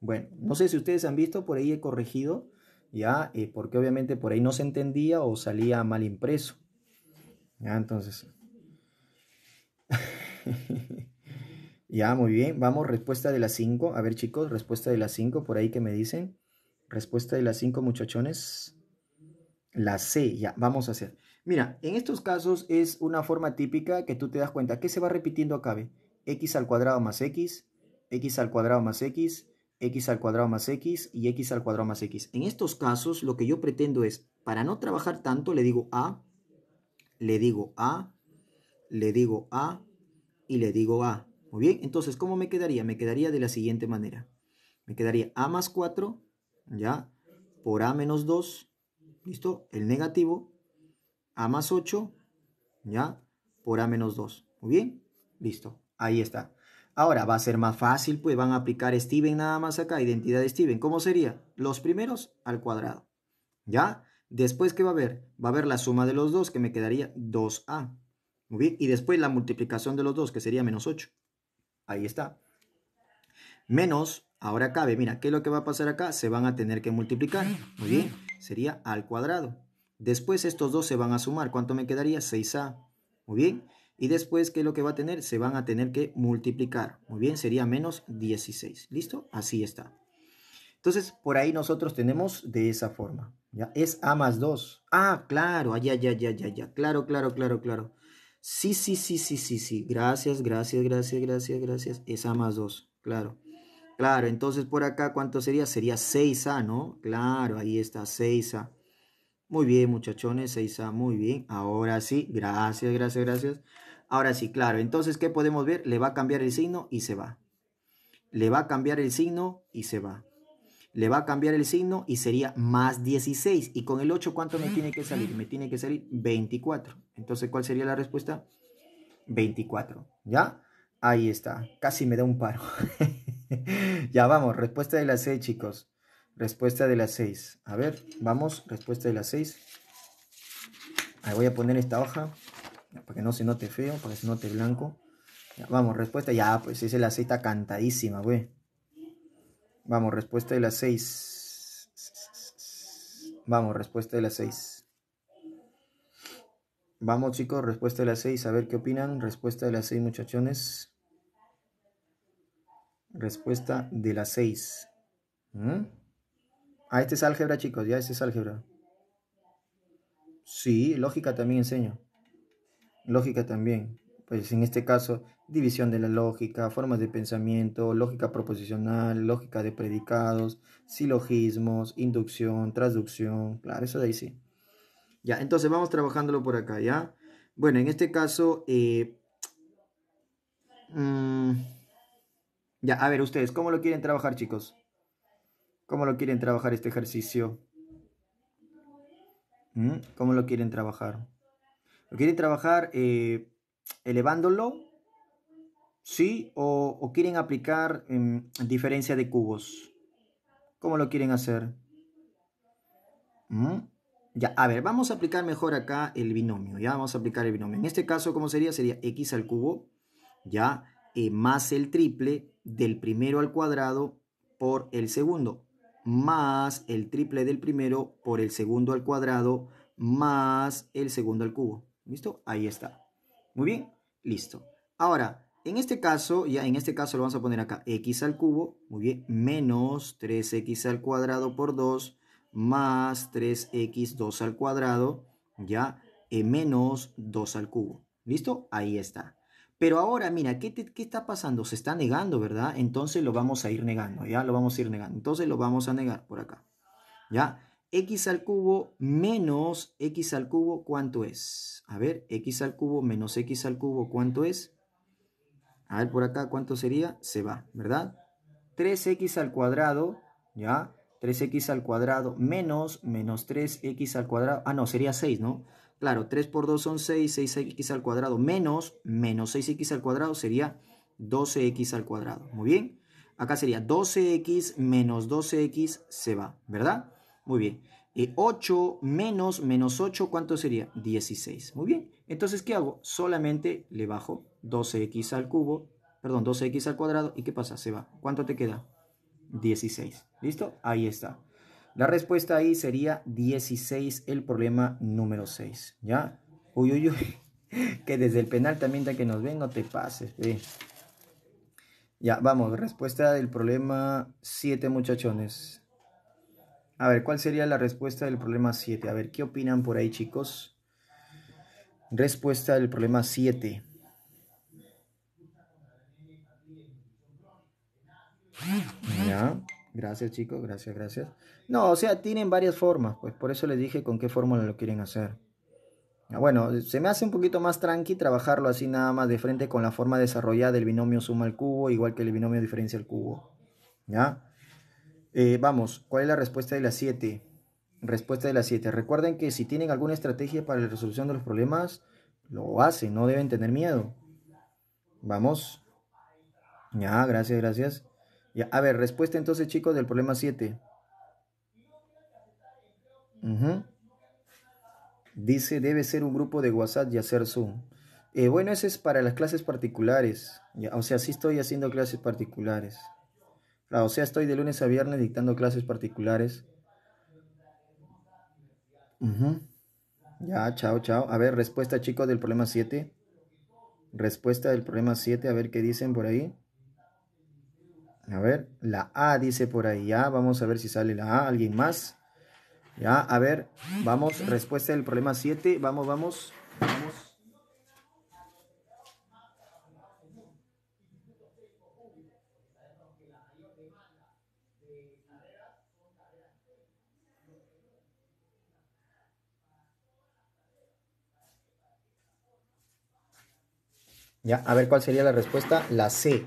[SPEAKER 1] bueno, no sé si ustedes han visto, por ahí he corregido, ¿ya? Eh, porque obviamente por ahí no se entendía o salía mal impreso. ¿Ya? Entonces... ya, muy bien. Vamos, respuesta de las 5. A ver chicos, respuesta de las 5, por ahí que me dicen. Respuesta de las 5 muchachones. La C, ya, vamos a hacer. Mira, en estos casos es una forma típica que tú te das cuenta. ¿Qué se va repitiendo acá? x al cuadrado más x, x al cuadrado más x, x al cuadrado más x y x al cuadrado más x. En estos casos lo que yo pretendo es, para no trabajar tanto, le digo a, le digo a, le digo a y le digo a. Muy bien, entonces, ¿cómo me quedaría? Me quedaría de la siguiente manera. Me quedaría a más 4, ¿ya? Por a menos 2, ¿listo? El negativo, a más 8, ¿ya? Por a menos 2. Muy bien, listo. Ahí está. Ahora va a ser más fácil, pues van a aplicar Steven nada más acá, identidad de Steven. ¿Cómo sería? Los primeros al cuadrado. ¿Ya? Después, ¿qué va a haber? Va a haber la suma de los dos, que me quedaría 2a. Muy bien. Y después la multiplicación de los dos, que sería menos 8. Ahí está. Menos, ahora cabe, mira, ¿qué es lo que va a pasar acá? Se van a tener que multiplicar. Muy bien. Sería al cuadrado. Después estos dos se van a sumar. ¿Cuánto me quedaría? 6a. Muy bien. Y después, ¿qué es lo que va a tener? Se van a tener que multiplicar. Muy bien, sería menos 16. ¿Listo? Así está. Entonces, por ahí nosotros tenemos de esa forma. ¿ya? Es A más 2. Ah, claro, ya, ya, ya, ya, ya. Claro, claro, claro, claro. Sí, sí, sí, sí, sí, sí. Gracias, gracias, gracias, gracias, gracias. Es A más 2, claro. Claro, entonces por acá, ¿cuánto sería? Sería 6A, ¿no? Claro, ahí está, 6A. Muy bien, muchachones, 6A, muy bien. Ahora sí, gracias, gracias, gracias. Ahora sí, claro. Entonces, ¿qué podemos ver? Le va a cambiar el signo y se va. Le va a cambiar el signo y se va. Le va a cambiar el signo y sería más 16. ¿Y con el 8 cuánto me tiene que salir? Me tiene que salir 24. Entonces, ¿cuál sería la respuesta? 24. ¿Ya? Ahí está. Casi me da un paro. ya vamos. Respuesta de las 6, chicos. Respuesta de las 6. A ver, vamos. Respuesta de las 6. Ahí voy a poner esta hoja. Para que no se note feo, para que se note blanco. Vamos, respuesta. Ya, pues es la aceite cantadísima, güey. Vamos, respuesta de las 6. Vamos, respuesta de las 6. Vamos, chicos, respuesta de las 6. A ver qué opinan. Respuesta de las 6, muchachones. Respuesta de las 6. ¿Mm? Ah, este es álgebra, chicos. Ya, este es álgebra. Sí, lógica también enseño. Lógica también, pues en este caso, división de la lógica, formas de pensamiento, lógica proposicional, lógica de predicados, silogismos, inducción, transducción, claro, eso de ahí sí. Ya, entonces vamos trabajándolo por acá, ¿ya? Bueno, en este caso, eh, mm, ya, a ver ustedes, ¿cómo lo quieren trabajar, chicos? ¿Cómo lo quieren trabajar este ejercicio? ¿Mm? ¿Cómo lo quieren trabajar? ¿Lo quieren trabajar eh, elevándolo? ¿Sí? ¿O, quieren aplicar em, diferencia de cubos? ¿Cómo lo quieren hacer? ¿Mm? Ya, a ver, vamos a aplicar mejor acá el binomio, ¿ya? Vamos a aplicar el binomio. En este caso, ¿cómo sería? Sería x al cubo, ¿ya? Eh, más el triple del primero al cuadrado por el segundo, más el triple del primero por el segundo al cuadrado, más el segundo al cubo. ¿Listo? Ahí está. Muy bien, listo. Ahora, en este caso, ya en este caso lo vamos a poner acá, x al cubo, muy bien, menos 3x al cuadrado por 2, más 3x2 al cuadrado, ya, menos 2 al cubo. ¿Listo? Ahí está. Pero ahora, mira, ¿qué, ¿qué, está pasando? Se está negando, ¿verdad? Entonces lo vamos a ir negando, ¿ya? Lo vamos a ir negando. Entonces lo vamos a negar por acá, ¿ya? x al cubo menos x al cubo, ¿cuánto es? A ver, x al cubo menos x al cubo, ¿cuánto es? A ver, por acá, ¿cuánto sería? Se va, ¿verdad? 3x al cuadrado, ¿ya? 3x al cuadrado menos menos 3x al cuadrado. Ah, no, sería 6, ¿no? Claro, 3 por 2 son 6, 6x al cuadrado menos menos 6x al cuadrado sería 12x al cuadrado. Muy bien. Acá sería 12x menos 12x se va, ¿verdad? Muy bien. 8 eh, menos menos 8, ¿cuánto sería? 16. Muy bien. Entonces, ¿qué hago? Solamente le bajo 12x al cubo, perdón, 12x al cuadrado. ¿Y qué pasa? Se va. ¿Cuánto te queda? 16. ¿Listo? Ahí está. La respuesta ahí sería 16, el problema número 6. ¿Ya? Uy, uy, uy. que desde el penal también de que nos ven, no te pases. Ya, vamos. Respuesta del problema 7, muchachones. A ver, ¿cuál sería la respuesta del problema 7? A ver, ¿qué opinan por ahí, chicos? Respuesta del problema 7. Ya, gracias chicos, gracias, gracias. No, o sea, tienen varias formas, pues por eso les dije con qué fórmula lo quieren hacer. Ah, bueno, se me hace un poquito más tranqui trabajarlo así nada más de frente con la forma desarrollada del binomio suma al cubo, igual que el binomio diferencia al cubo. ¿Ya? Eh, vamos, ¿cuál es la respuesta de la 7? Respuesta de la 7. Recuerden que si tienen alguna estrategia para la resolución de los problemas, lo hacen, no deben tener miedo. Vamos. Ya, gracias, gracias. Ya, a ver, respuesta entonces, chicos, del problema 7. Mhm. Dice, debe ser un grupo de WhatsApp y hacer Zoom. Eh, bueno, ese es para las clases particulares. o sea, sí estoy haciendo clases particulares. O sea, estoy de lunes a viernes dictando clases particulares. Ya, chao, chao. A ver, respuesta chicos del problema 7. Respuesta del problema 7, a ver qué dicen por ahí. A ver, la A dice por ahí, ya, vamos a ver si sale la A, alguien más. Ya, a ver, vamos, respuesta del problema 7, vamos, vamos, vamos. Ya, a ver cuál sería la respuesta. La C.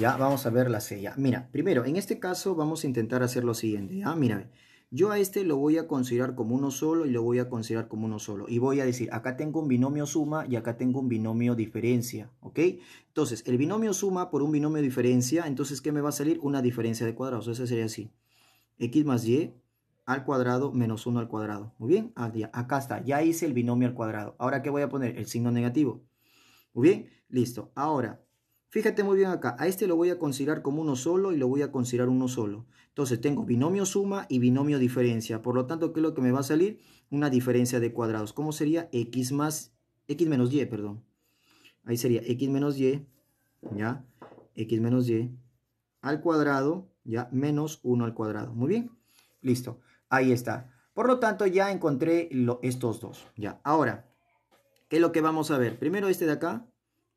[SPEAKER 1] Ya, vamos a ver la C. Ya, mira, primero, en este caso vamos a intentar hacer lo siguiente. Ah, mira, yo a este lo voy a considerar como uno solo y lo voy a considerar como uno solo. Y voy a decir, acá tengo un binomio suma y acá tengo un binomio diferencia, ¿ok? Entonces, el binomio suma por un binomio diferencia, entonces, ¿qué me va a salir? Una diferencia de cuadrados. Ese sería así. X más Y al cuadrado menos 1 al cuadrado. Muy bien, ah, acá está, ya hice el binomio al cuadrado. Ahora, ¿qué voy a poner? El signo negativo. Muy bien, listo. Ahora, fíjate muy bien acá. A este lo voy a considerar como uno solo y lo voy a considerar uno solo. Entonces tengo binomio suma y binomio diferencia. Por lo tanto, ¿qué es lo que me va a salir? Una diferencia de cuadrados. ¿Cómo sería? X más, X menos Y, perdón. Ahí sería X menos Y, ¿ya? X menos Y al cuadrado, ¿ya? Menos 1 al cuadrado. Muy bien, listo. Ahí está. Por lo tanto, ya encontré estos dos, ¿ya? Ahora, ¿Qué es lo que vamos a ver? Primero este de acá,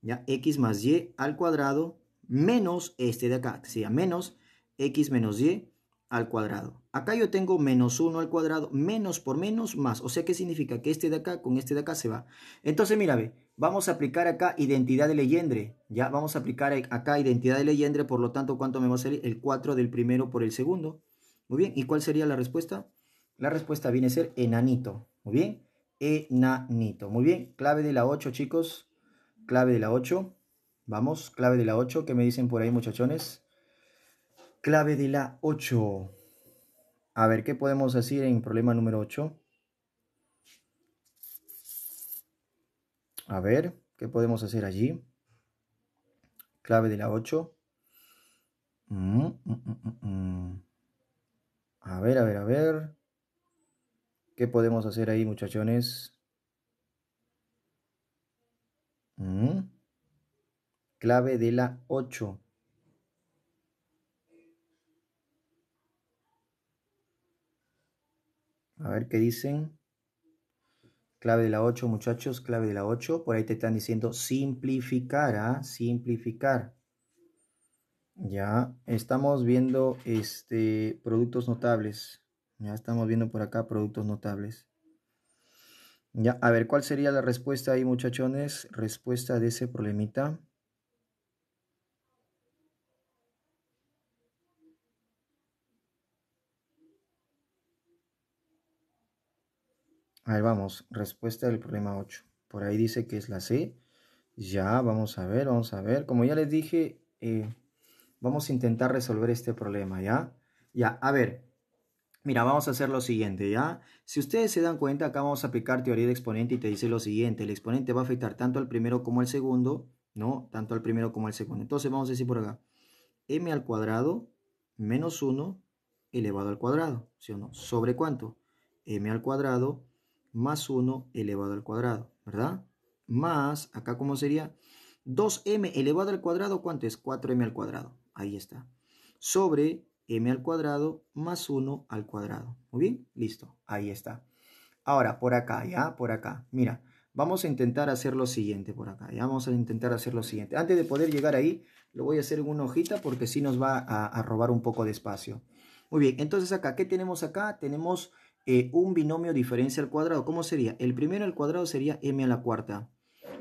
[SPEAKER 1] ya x más y al cuadrado menos este de acá, que sería menos x menos y al cuadrado. Acá yo tengo menos 1 al cuadrado, menos por menos más. O sea, ¿qué significa? Que este de acá con este de acá se va. Entonces, mira, ve, vamos a aplicar acá identidad de leyendre. Ya, vamos a aplicar acá identidad de leyendre, por lo tanto, ¿cuánto me va a salir? El 4 del primero por el segundo. Muy bien, ¿y cuál sería la respuesta? La respuesta viene a ser enanito. Muy bien, enanito. Muy bien, clave de la 8, chicos. Clave de la 8. Vamos, clave de la 8. ¿Qué me dicen por ahí, muchachones? Clave de la 8. A ver, ¿qué podemos decir en problema número 8? A ver, ¿qué podemos hacer allí? Clave de la 8. Mm, mm, mm, a ver, a ver, a ver. ¿Qué podemos hacer ahí, muchachones? Mm. Clave de la 8. A ver qué dicen. Clave de la 8, muchachos, clave de la 8. Por ahí te están diciendo simplificar, ¿ah? Simplificar. Ya, estamos viendo este, productos notables. Ya estamos viendo por acá productos notables. Ya, a ver, ¿cuál sería la respuesta ahí, muchachones? Respuesta de ese problemita. Ahí vamos, respuesta del problema 8. Por ahí dice que es la C. Ya, vamos a ver, vamos a ver. Como ya les dije, eh, vamos a intentar resolver este problema, ¿ya? Ya, a ver, Mira, vamos a hacer lo siguiente, ¿ya? Si ustedes se dan cuenta, acá vamos a aplicar teoría de exponente y te dice lo siguiente. El exponente va a afectar tanto al primero como al segundo, ¿no? Tanto al primero como al segundo. Entonces vamos a decir por acá, m al cuadrado menos 1 elevado al cuadrado, ¿sí o no? ¿Sobre cuánto? m al cuadrado más 1 elevado al cuadrado, ¿verdad? Más, acá cómo sería, 2m elevado al cuadrado, ¿cuánto es? 4m al cuadrado, ahí está. Sobre m al cuadrado más 1 al cuadrado. Muy bien, listo, ahí está. Ahora, por acá, ya, por acá. Mira, vamos a intentar hacer lo siguiente por acá. Ya vamos a intentar hacer lo siguiente. Antes de poder llegar ahí, lo voy a hacer en una hojita porque si nos va a, robar un poco de espacio. Muy bien, entonces acá, ¿qué tenemos acá? Tenemos eh, un binomio diferencia al cuadrado. ¿Cómo sería? El primero al cuadrado sería m a la cuarta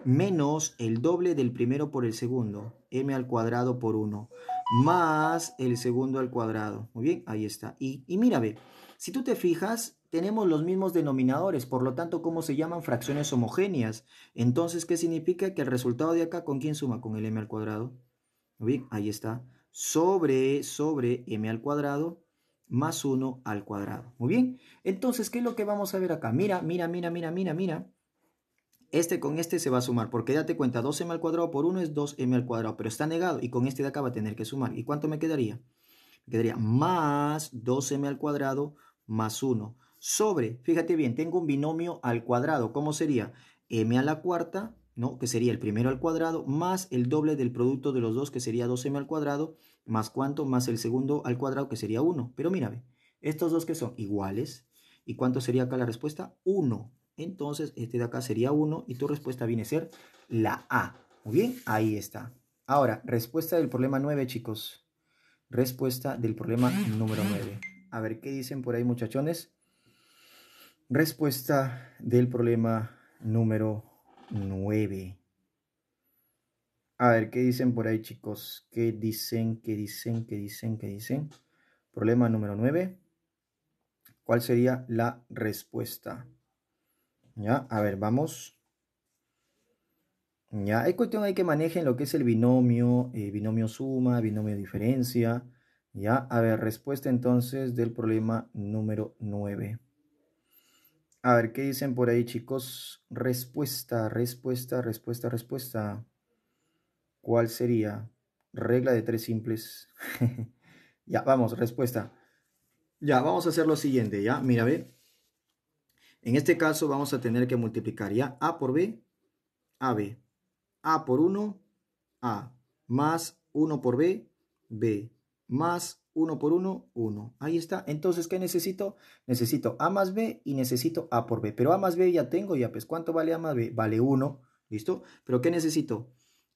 [SPEAKER 1] menos el doble del primero por el segundo, m al cuadrado por 1 más el segundo al cuadrado. Muy bien, ahí está. Y, mira, ve, si tú te fijas, tenemos los mismos denominadores, por lo tanto, ¿cómo se llaman fracciones homogéneas? Entonces, ¿qué significa que el resultado de acá, ¿con quién suma? Con el m al cuadrado. Muy bien, ahí está. Sobre, sobre m al cuadrado más 1 al cuadrado. Muy bien, entonces, ¿qué es lo que vamos a ver acá? Mira, mira, mira, mira, mira, mira. Este con este se va a sumar, porque date cuenta, 2m al cuadrado por 1 es 2m al cuadrado, pero está negado y con este de acá va a tener que sumar. ¿Y cuánto me quedaría? Me quedaría más 2m al cuadrado más 1 sobre, fíjate bien, tengo un binomio al cuadrado, ¿cómo sería? m a la cuarta, ¿no? Que sería el primero al cuadrado, más el doble del producto de los dos, que sería 2m al cuadrado, más cuánto, más el segundo al cuadrado, que sería 1. Pero mírame, estos dos que son iguales, ¿y cuánto sería acá la respuesta? 1. Entonces, este de acá sería 1 y tu respuesta viene a ser la A. Muy bien, ahí está. Ahora, respuesta del problema 9, chicos. Respuesta del problema número 9. A ver, ¿qué dicen por ahí, muchachones? Respuesta del problema número 9. A ver, ¿qué dicen por ahí, chicos? ¿Qué dicen? ¿Qué dicen? ¿Qué dicen? ¿Qué dicen? Problema número 9. ¿Cuál sería la respuesta? Ya, a ver, vamos. Ya, hay cuestión ahí que manejen lo que es el binomio, eh, binomio suma, binomio diferencia. Ya, a ver, respuesta entonces del problema número 9. A ver, ¿qué dicen por ahí, chicos? Respuesta, respuesta, respuesta, respuesta. ¿Cuál sería? Regla de tres simples. ya, vamos, respuesta. Ya, vamos a hacer lo siguiente, ya. Mira, ve. En este caso vamos a tener que multiplicar ya A por B, AB. A por 1, A. Más 1 por B, B. Más 1 por 1, 1. Ahí está. Entonces, ¿qué necesito? Necesito A más B y necesito A por B. Pero A más B ya tengo, ya pues, ¿cuánto vale A más B? Vale 1, ¿listo? Pero ¿qué necesito?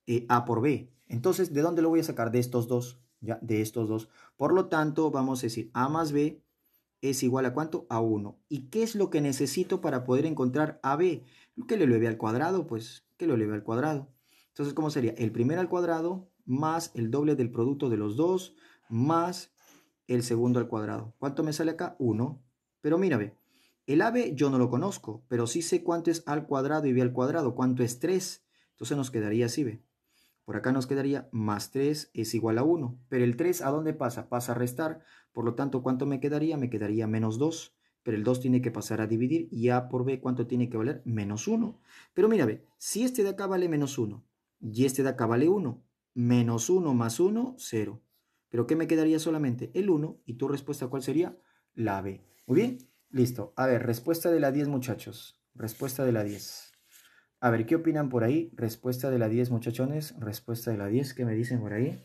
[SPEAKER 1] Eh, a por B. Entonces, ¿de dónde lo voy a sacar? De estos dos, ya, de estos dos. Por lo tanto, vamos a decir A más B es igual a cuánto? A 1. ¿Y qué es lo que necesito para poder encontrar AB? Que le eleve al cuadrado, pues, que lo eleve al cuadrado. Entonces, ¿cómo sería? El primero al cuadrado más el doble del producto de los dos más el segundo al cuadrado. ¿Cuánto me sale acá? 1. Pero mírame, el AB yo no lo conozco, pero sí sé cuánto es al cuadrado y B al cuadrado, cuánto es 3. Entonces nos quedaría así, B. Por acá nos quedaría más 3 es igual a 1. Pero el 3, ¿a dónde pasa? Pasa a restar. Por lo tanto, ¿cuánto me quedaría? Me quedaría menos 2. Pero el 2 tiene que pasar a dividir. Y A por B, ¿cuánto tiene que valer? Menos 1. Pero mira, ve, si este de acá vale menos 1 y este de acá vale 1, menos 1 más 1, 0. Pero ¿qué me quedaría solamente? El 1. ¿Y tu respuesta cuál sería? La B. Muy bien. Listo. A ver, respuesta de la 10, muchachos. Respuesta de la 10. A ver, ¿qué opinan por ahí? Respuesta de la 10, muchachones. Respuesta de la 10, ¿qué me dicen por ahí?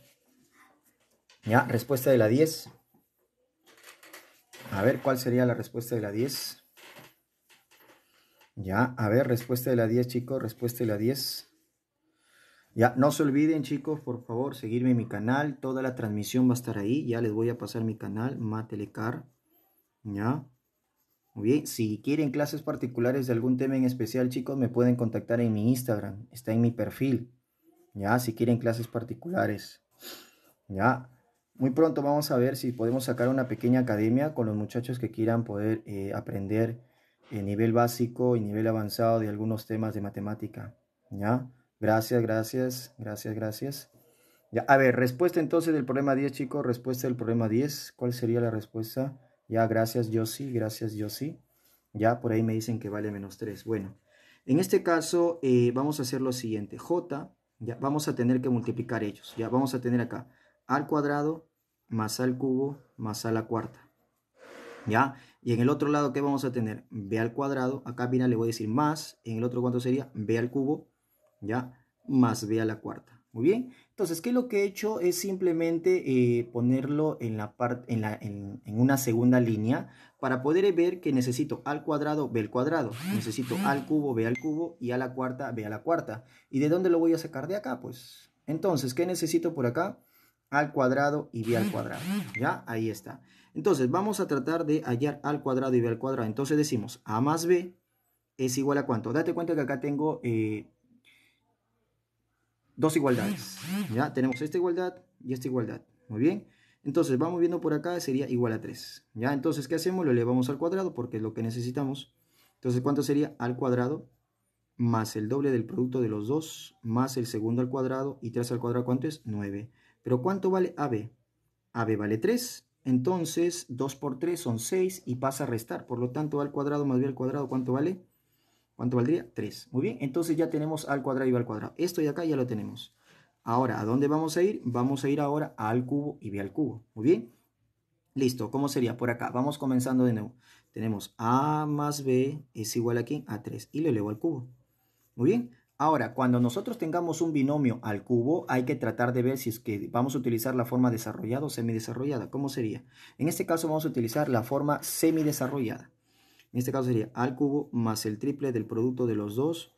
[SPEAKER 1] Ya, respuesta de la 10. A ver, ¿cuál sería la respuesta de la 10? Ya, a ver, respuesta de la 10, chicos, respuesta de la 10. Ya, no se olviden, chicos, por favor, seguirme en mi canal. Toda la transmisión va a estar ahí. Ya les voy a pasar mi canal, Matelecar. Ya bien, si quieren clases particulares de algún tema en especial, chicos, me pueden contactar en mi Instagram, está en mi perfil. Ya, si quieren clases particulares. Ya, muy pronto vamos a ver si podemos sacar una pequeña academia con los muchachos que quieran poder eh, aprender el nivel básico y nivel avanzado de algunos temas de matemática. ¿Ya? Gracias, gracias, gracias, gracias. Ya, a ver, respuesta entonces del problema 10, chicos. Respuesta del problema 10. ¿Cuál sería la respuesta? Ya, gracias, yo sí, gracias, yo sí. Ya, por ahí me dicen que vale menos 3. Bueno, en este caso eh, vamos a hacer lo siguiente. J, ya, vamos a tener que multiplicar ellos. Ya, vamos a tener acá al cuadrado más al cubo más a la cuarta. ¿Ya? Y en el otro lado, ¿qué vamos a tener? B al cuadrado. Acá, mira, le voy a decir más. En el otro, ¿cuánto sería? B al cubo, ¿ya? Más B a la cuarta. Muy bien, entonces, ¿qué es lo que he hecho? Es simplemente eh, ponerlo en, la en, una segunda línea para poder ver que necesito al cuadrado, b al cuadrado, necesito al cubo, b al cubo y a la cuarta, b a la cuarta. ¿Y de dónde lo voy a sacar? De acá, pues. Entonces, ¿qué necesito por acá? al cuadrado y b al cuadrado. ¿Ya? Ahí está. Entonces, vamos a tratar de hallar al cuadrado y b al cuadrado. Entonces decimos a más b es igual a cuánto. Date cuenta que acá tengo eh, dos igualdades. ¿Ya? Tenemos esta igualdad y esta igualdad. Muy bien. Entonces, vamos viendo por acá, sería igual a 3. ¿Ya? Entonces, ¿qué hacemos? Lo elevamos al cuadrado porque es lo que necesitamos. Entonces, ¿cuánto sería? Al cuadrado más el doble del producto de los dos, más el segundo al cuadrado y 3 al cuadrado, ¿cuánto es? 9. Pero ¿cuánto vale AB? AB vale 3, entonces 2 por 3 son 6 y pasa a restar. Por lo tanto, al cuadrado más B al cuadrado, ¿cuánto vale? ¿Cuánto valdría? 3. Muy bien, entonces ya tenemos al cuadrado y b al cuadrado. Esto de acá ya lo tenemos. Ahora, ¿a dónde vamos a ir? Vamos a ir ahora al cubo y b al cubo. Muy bien. Listo, ¿cómo sería? Por acá, vamos comenzando de nuevo. Tenemos a más b es igual aquí A 3 y le elevo al cubo. Muy bien. Ahora, cuando nosotros tengamos un binomio al cubo, hay que tratar de ver si es que vamos a utilizar la forma desarrollada o semidesarrollada. ¿Cómo sería? En este caso vamos a utilizar la forma semidesarrollada. En este caso sería al cubo más el triple del producto de los dos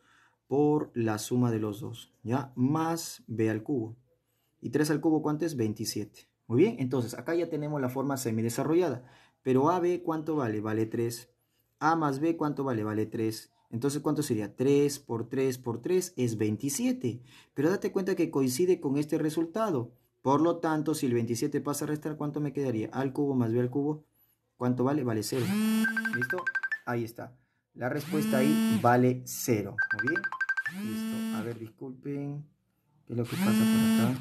[SPEAKER 1] por la suma de los dos, ¿ya? Más b al cubo. ¿Y 3 al cubo cuánto es? 27. Muy bien, entonces acá ya tenemos la forma semidesarrollada. Pero AB ¿cuánto vale? Vale 3. A más B ¿cuánto vale? Vale 3. Entonces, ¿cuánto sería? 3 por 3 por 3 es 27. Pero date cuenta que coincide con este resultado. Por lo tanto, si el 27 pasa a restar, ¿cuánto me quedaría? al cubo más B al cubo. ¿Cuánto vale? Vale 0. ¿Listo? Ahí está. La respuesta ahí vale cero Muy bien. Listo. A ver, disculpen. ¿Qué es lo que pasa por acá?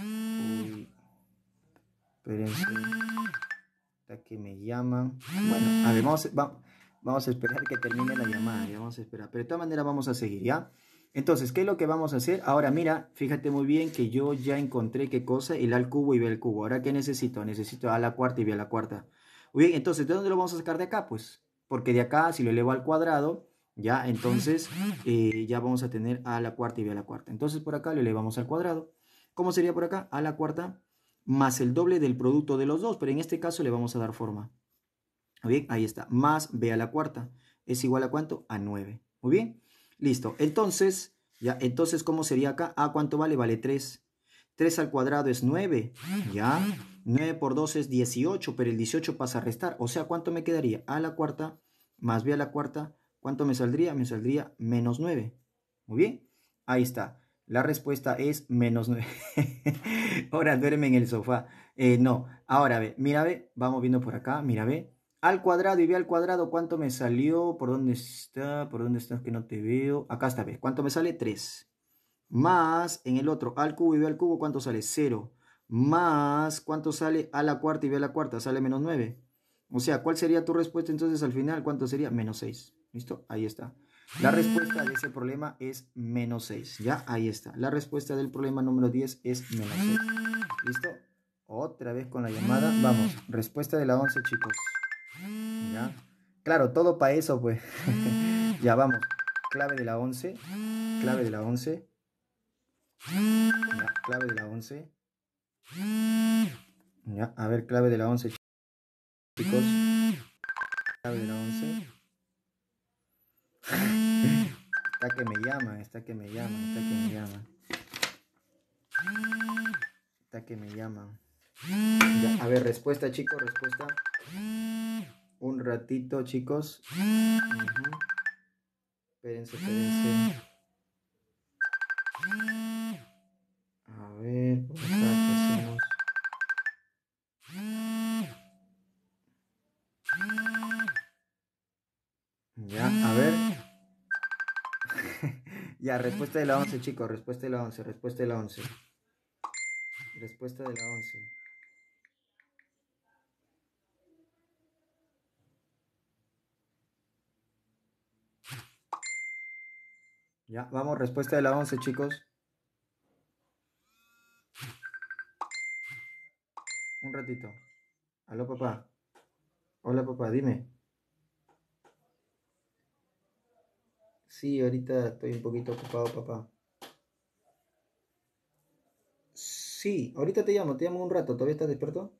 [SPEAKER 1] Uy. Espérense. Hasta que me llaman. Bueno, a ver, vamos, a esperar que termine la llamada. Ya vamos a esperar. Pero de todas maneras vamos a seguir, ¿ya? Entonces, ¿qué es lo que vamos a hacer? Ahora, mira, fíjate muy bien que yo ya encontré qué cosa, el al cubo y ve al cubo. Ahora, ¿qué necesito? Necesito A la cuarta y ve a la cuarta. Muy bien, entonces, ¿de dónde lo vamos a sacar de acá? Pues, porque de acá, si lo elevo al cuadrado, ya, entonces, eh, ya vamos a tener a la cuarta y b a la cuarta. Entonces, por acá lo elevamos al cuadrado. ¿Cómo sería por acá? A la cuarta más el doble del producto de los dos, pero en este caso le vamos a dar forma. Muy bien, ahí está. Más b a la cuarta es igual a cuánto? A 9. Muy bien, listo. Entonces, ya, entonces, ¿cómo sería acá? ¿A cuánto vale? Vale 3. 3 al cuadrado es 9, ¿ya? 9 por 2 es 18, pero el 18 pasa a restar. O sea, ¿cuánto me quedaría? A la cuarta más B a la cuarta. ¿Cuánto me saldría? Me saldría menos 9. Muy bien. Ahí está. La respuesta es menos 9. Ahora duerme en el sofá. Eh, no. Ahora ve. Mira ve. Vamos viendo por acá. Mira ve. Al cuadrado y b al cuadrado. ¿Cuánto me salió? ¿Por dónde está? ¿Por dónde estás? Que no te veo. Acá está ve. ¿Cuánto me sale? 3. Más en el otro. Al cubo y b al cubo. ¿Cuánto sale? 0 más, ¿cuánto sale a la cuarta y b a la cuarta? Sale menos 9. O sea, ¿cuál sería tu respuesta entonces al final? ¿Cuánto sería? Menos 6. ¿Listo? Ahí está. La respuesta de ese problema es menos 6. Ya, ahí está. La respuesta del problema número 10 es menos 6. ¿Listo? Otra vez con la llamada. Vamos, respuesta de la 11, chicos. Ya. Claro, todo para eso, pues. ya, vamos. Clave de la 11. Clave de la 11. clave de la 11. Ya, a ver, clave de la 11, chicos. Clave de la 11. Está que me llaman, está que me llaman, está que me llaman. Está que me llaman. Ya, a ver, respuesta, chicos, respuesta. Un ratito, chicos. Espérense, espérense. A ver, Ya, respuesta de la 11, chicos. Respuesta de la 11, respuesta de la 11. Respuesta de la 11. Ya, vamos, respuesta de la 11, chicos. Un ratito. Aló, papá. Hola, papá, dime. Sí, ahorita estoy un poquito ocupado, papá. Sí, ahorita te llamo, te llamo un rato. ¿Todavía estás despierto?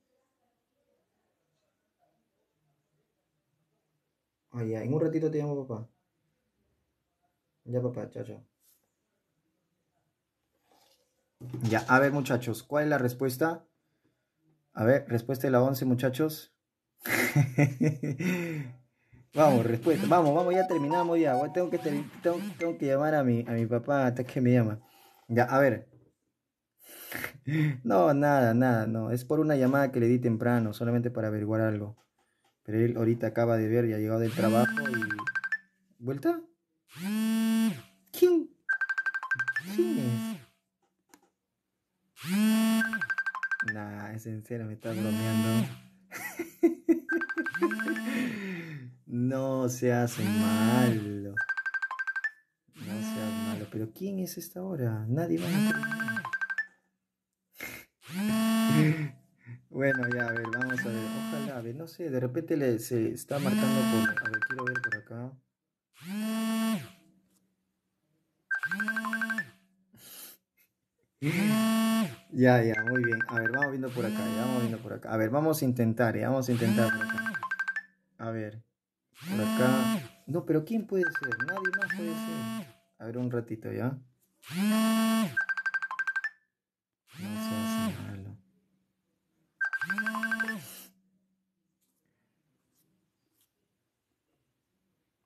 [SPEAKER 1] Ah, ya, en un ratito te llamo, papá. Ya, papá, chao, chao. Ya, a ver, muchachos, ¿cuál es la respuesta? A ver, respuesta de la 11, muchachos. Vamos, respuesta. Vamos, vamos, ya terminamos ya. Tengo que, tengo, que llamar a mi, a mi papá hasta que me llama. Ya, a ver. No, nada, nada, no. Es por una llamada que le di temprano, solamente para averiguar algo. Pero él ahorita acaba de ver, ya ha llegado del trabajo y... ¿Vuelta? ¿Quién? ¿Quién es? Nah, es en me estás bromeando. No se hace ah. malo. No se hace malo. Pero ¿quién es esta hora? Nadie va a ah. Bueno, ya, a ver, vamos a ver. Ojalá, a ver, no sé, de repente le, se está marcando por. A ver, quiero ver por acá. Ya, ya, muy bien. A ver, vamos viendo por acá, ya vamos viendo por acá. A ver, vamos a intentar, ya, vamos a intentar acá. A ver. Por acá. No, pero ¿quién puede ser? Nadie más puede ser. A ver un ratito ya. No malo.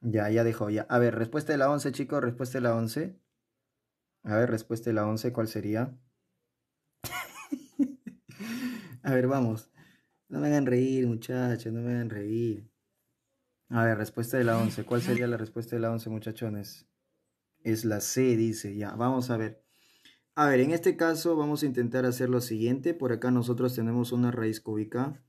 [SPEAKER 1] Ya, ya dejó, ya. A ver, respuesta de la 11, chicos, respuesta de la 11. A ver, respuesta de la 11, ¿cuál sería? A ver, vamos. No me hagan reír, muchachos, no me hagan reír. A ver, respuesta de la 11. ¿Cuál sería la respuesta de la 11, muchachones? Es la C, dice. Ya, vamos a ver. A ver, en este caso vamos a intentar hacer lo siguiente. Por acá nosotros tenemos una raíz cúbica.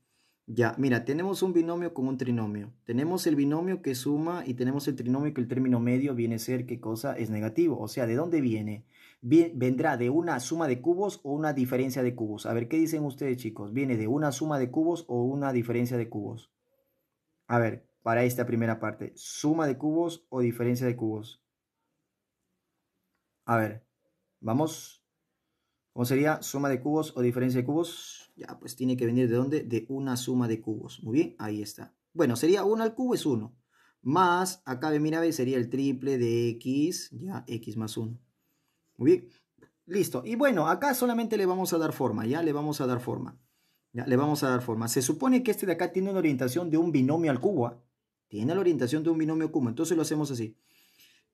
[SPEAKER 1] Ya, mira, tenemos un binomio con un trinomio. Tenemos el binomio que suma y tenemos el trinomio que el término medio viene a ser qué cosa es negativo. O sea, ¿de dónde viene? vendrá de una suma de cubos o una diferencia de cubos. A ver, ¿qué dicen ustedes, chicos? ¿Viene de una suma de cubos o una diferencia de cubos? A ver, para esta primera parte. ¿Suma de cubos o diferencia de cubos? A ver, vamos. ¿Cómo sería suma de cubos o diferencia de cubos? Ya, pues tiene que venir de dónde? De una suma de cubos. Muy bien, ahí está. Bueno, sería 1 al cubo es 1. Más, acá de mira, sería el triple de x, ya, x más 1. Muy bien, listo. Y bueno, acá solamente le vamos a dar forma, ya, le vamos a dar forma. Ya, le vamos a dar forma. Se supone que este de acá tiene una orientación de un binomio al cubo. ¿ah? Tiene la orientación de un binomio cubo. Entonces lo hacemos así.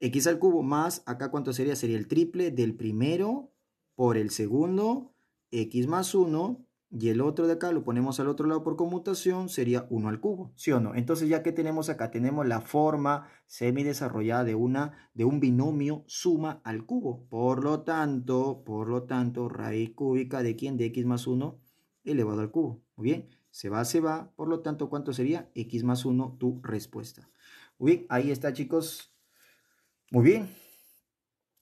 [SPEAKER 1] X al cubo más, acá cuánto sería? Sería el triple del primero por el segundo, X más 1. Y el otro de acá lo ponemos al otro lado por conmutación, sería 1 al cubo, ¿sí o no? Entonces, ¿ya que tenemos acá? Tenemos la forma semidesarrollada de, una, de un binomio suma al cubo. Por lo tanto, por lo tanto, raíz cúbica de quién? De x más 1 elevado al cubo. Muy bien. Se va, se va. Por lo tanto, ¿cuánto sería? X más 1, tu respuesta. uy ahí está, chicos. Muy bien.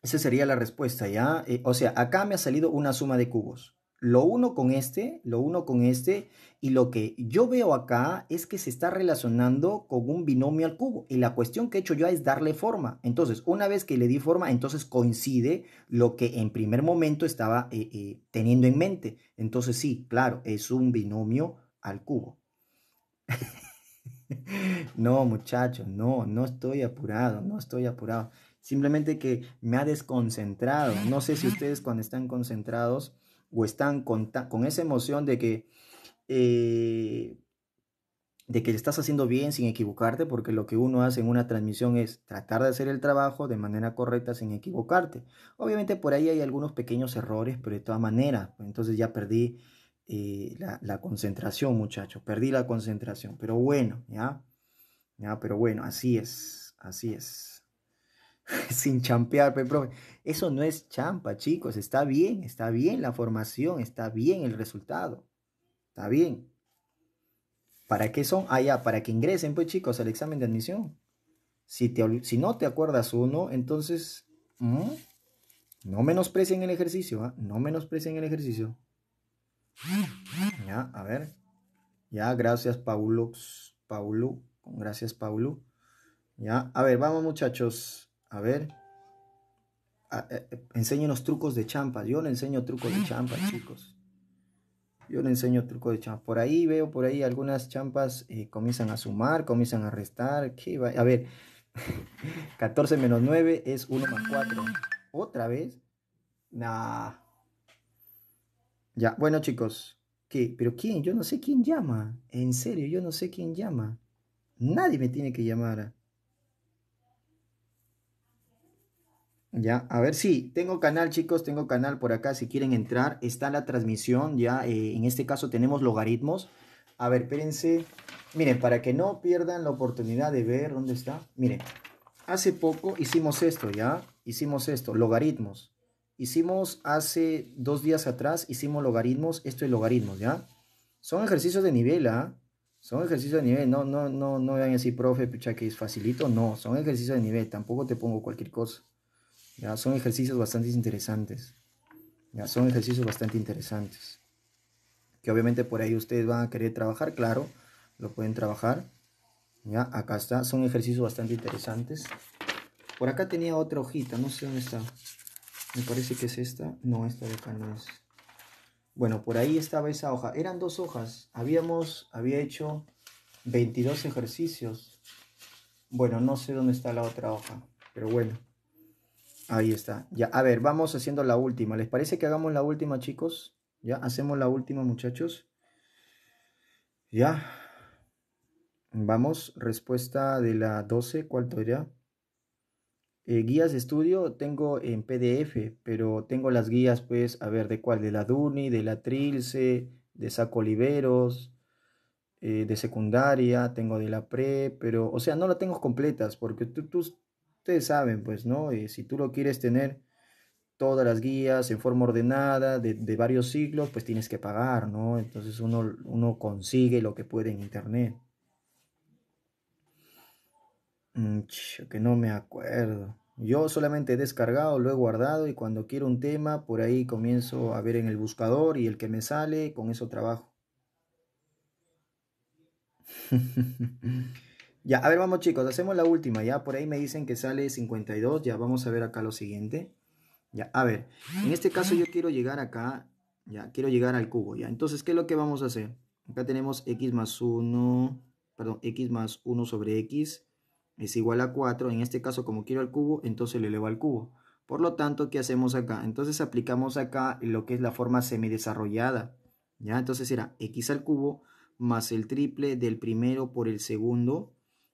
[SPEAKER 1] Esa sería la respuesta, ¿ya? Eh, o sea, acá me ha salido una suma de cubos. Lo uno con este, lo uno con este, y lo que yo veo acá es que se está relacionando con un binomio al cubo. Y la cuestión que he hecho yo es darle forma. Entonces, una vez que le di forma, entonces coincide lo que en primer momento estaba eh, eh, teniendo en mente. Entonces, sí, claro, es un binomio al cubo. no, muchachos, no, no estoy apurado, no estoy apurado. Simplemente que me ha desconcentrado. No sé si ustedes cuando están concentrados o están con, esa emoción de que, eh, de que estás haciendo bien sin equivocarte, porque lo que uno hace en una transmisión es tratar de hacer el trabajo de manera correcta sin equivocarte. Obviamente por ahí hay algunos pequeños errores, pero de todas maneras, pues, entonces ya perdí la, concentración, muchachos. Perdí la concentración, pero bueno, ¿ya? ¿Ya? Pero bueno, así es, así es. Sin champear, pero eso no es champa, chicos. Está bien, está bien la formación, está bien el resultado. Está bien. ¿Para qué son? allá ah, para que ingresen, pues chicos, al examen de admisión. Si, te, si no te acuerdas uno, entonces mm, no menosprecien el ejercicio, ¿ah? no menosprecien el ejercicio. Ya, a ver. Ya, gracias, Paulo. Paulo. Gracias, Paulo. Ya, a ver, vamos muchachos. A ver. A, unos eh, eh, trucos de champas Yo le enseño trucos de champas, chicos. Yo le enseño trucos de champa. Por ahí veo, por ahí algunas champas eh, comienzan a sumar, comienzan a restar. A ver, 14 menos 9 es 1 más 4. ¿Otra vez? Nah. Ya, bueno chicos, ¿qué? ¿Pero quién? Yo no sé quién llama. En serio, yo no sé quién llama. Nadie me tiene que llamar. Ya, a ver, sí, tengo canal chicos, tengo canal por acá si quieren entrar. Está la transmisión, ya, eh, en este caso tenemos logaritmos. A ver, espérense. Miren, para que no pierdan la oportunidad de ver dónde está. Miren, hace poco hicimos esto, ¿ya? Hicimos esto, logaritmos. Hicimos hace dos días atrás, hicimos logaritmos, esto es logaritmos, ¿ya? Son ejercicios de nivel, ¿ah? Son ejercicios de nivel, no, no, no, no vean así, profe, pucha, que es facilito, no, son ejercicios de nivel, tampoco te pongo cualquier cosa. Ya, son ejercicios bastante interesantes. Ya, son ejercicios bastante interesantes. Que obviamente por ahí ustedes van a querer trabajar, claro, lo pueden trabajar. Ya, acá está, son ejercicios bastante interesantes. Por acá tenía otra hojita, no sé dónde está. Me parece que es esta. No, esta de acá no es. Bueno, por ahí estaba esa hoja. Eran dos hojas. Habíamos, había hecho 22 ejercicios. Bueno, no sé dónde está la otra hoja, pero bueno. Ahí está. Ya, a ver, vamos haciendo la última. ¿Les parece que hagamos la última, chicos? Ya, hacemos la última, muchachos. Ya. Vamos, respuesta de la 12, ¿cuál sería eh, guías de estudio tengo en PDF, pero tengo las guías, pues, a ver, ¿de cuál? De la DUNI, de la Trilce, de SACO eh, de secundaria, tengo de la pre, pero, o sea, no la tengo completas, porque tú, tú ustedes saben, pues, ¿no? Eh, si tú lo quieres tener todas las guías en forma ordenada, de, varios siglos, pues tienes que pagar, ¿no? Entonces uno, uno consigue lo que puede en internet. Mm, que no me acuerdo. Yo solamente he descargado, lo he guardado y cuando quiero un tema, por ahí comienzo a ver en el buscador y el que me sale, con eso trabajo. ya, a ver, vamos chicos, hacemos la última, ya por ahí me dicen que sale 52, ya vamos a ver acá lo siguiente. Ya, a ver, en este caso yo quiero llegar acá, ya, quiero llegar al cubo, ya. Entonces, ¿qué es lo que vamos a hacer? Acá tenemos x más 1, perdón, x más 1 sobre x es igual a 4. En este caso, como quiero al cubo, entonces le elevo al cubo. Por lo tanto, ¿qué hacemos acá? Entonces aplicamos acá lo que es la forma semidesarrollada. ¿ya? Entonces será x al cubo más el triple del primero por el segundo.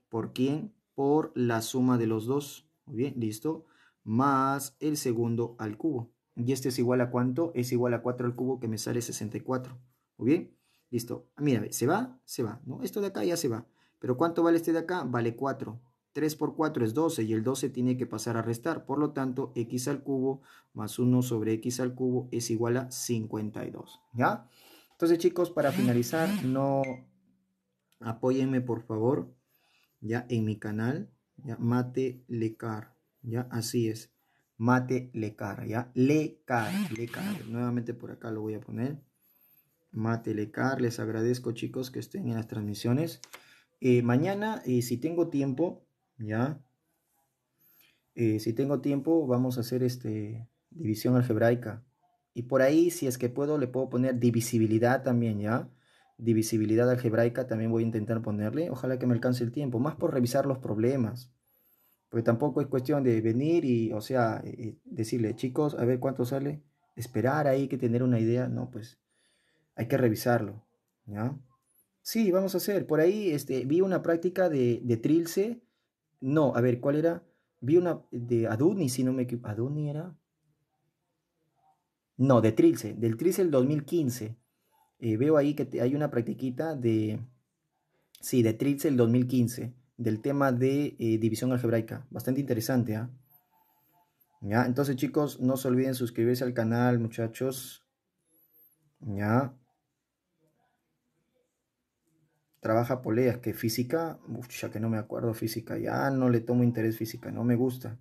[SPEAKER 1] ¿Por quién? Por la suma de los dos. Muy bien, listo. Más el segundo al cubo. ¿Y este es igual a cuánto? Es igual a 4 al cubo que me sale 64. Muy bien, listo. Mira, se va, se va. ¿no? Esto de acá ya se va. Pero ¿cuánto vale este de acá? Vale 4. 3 por 4 es 12 y el 12 tiene que pasar a restar. Por lo tanto, x al cubo más 1 sobre x al cubo es igual a 52. ¿Ya? Entonces, chicos, para finalizar, ah. no apóyenme, por favor, ya en mi canal, ya Mate Lecar, ya así es. Mate Lecar, ya Lecar, ah, Lecar. Nuevamente por acá lo voy a poner. Mate Lecar, les agradezco, chicos, que estén en las transmisiones. Eh, mañana, eh, si tengo tiempo, ¿ya? Eh, si tengo tiempo, vamos a hacer este, división algebraica. Y por ahí, si es que puedo, le puedo poner divisibilidad también, ¿ya? Divisibilidad algebraica también voy a intentar ponerle. Ojalá que me alcance el tiempo, más por revisar los problemas. Porque tampoco es cuestión de venir y, o sea, eh, eh, decirle, chicos, a ver cuánto sale. Esperar ahí que tener una idea. No, pues hay que revisarlo, ¿ya? Sí, vamos a hacer. Por ahí este, vi una práctica de, de trilce no, a ver, ¿cuál era? Vi una de Aduni, si no me equivoco. ¿Aduni era? No, de Trilce, del Trilce del 2015. Eh, veo ahí que hay una practiquita de. Sí, de Trilce del 2015, del tema de eh, división algebraica. Bastante interesante, ¿ah? Ya, entonces chicos, no se olviden suscribirse al canal, muchachos. Ya trabaja poleas, que física, ya que no me acuerdo física, ya no le tomo interés física, no me gusta.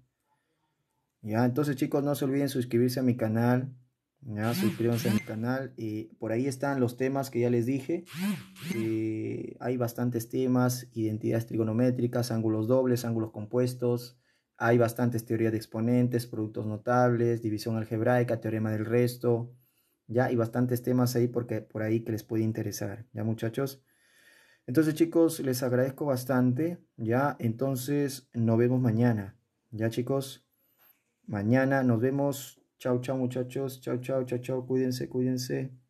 [SPEAKER 1] Ya, entonces chicos, no se olviden suscribirse a mi canal, ya, suscríbanse a mi canal y por ahí están los temas que ya les dije. hay bastantes temas, identidades trigonométricas, ángulos dobles, ángulos compuestos, hay bastantes teorías de exponentes, productos notables, división algebraica, teorema del resto, ya, y bastantes temas ahí porque por ahí que les puede interesar, ya muchachos. Entonces chicos, les agradezco bastante. Ya, entonces nos vemos mañana. Ya chicos, mañana nos vemos. Chao, chao muchachos. Chao, chao, chao, chao. Cuídense, cuídense.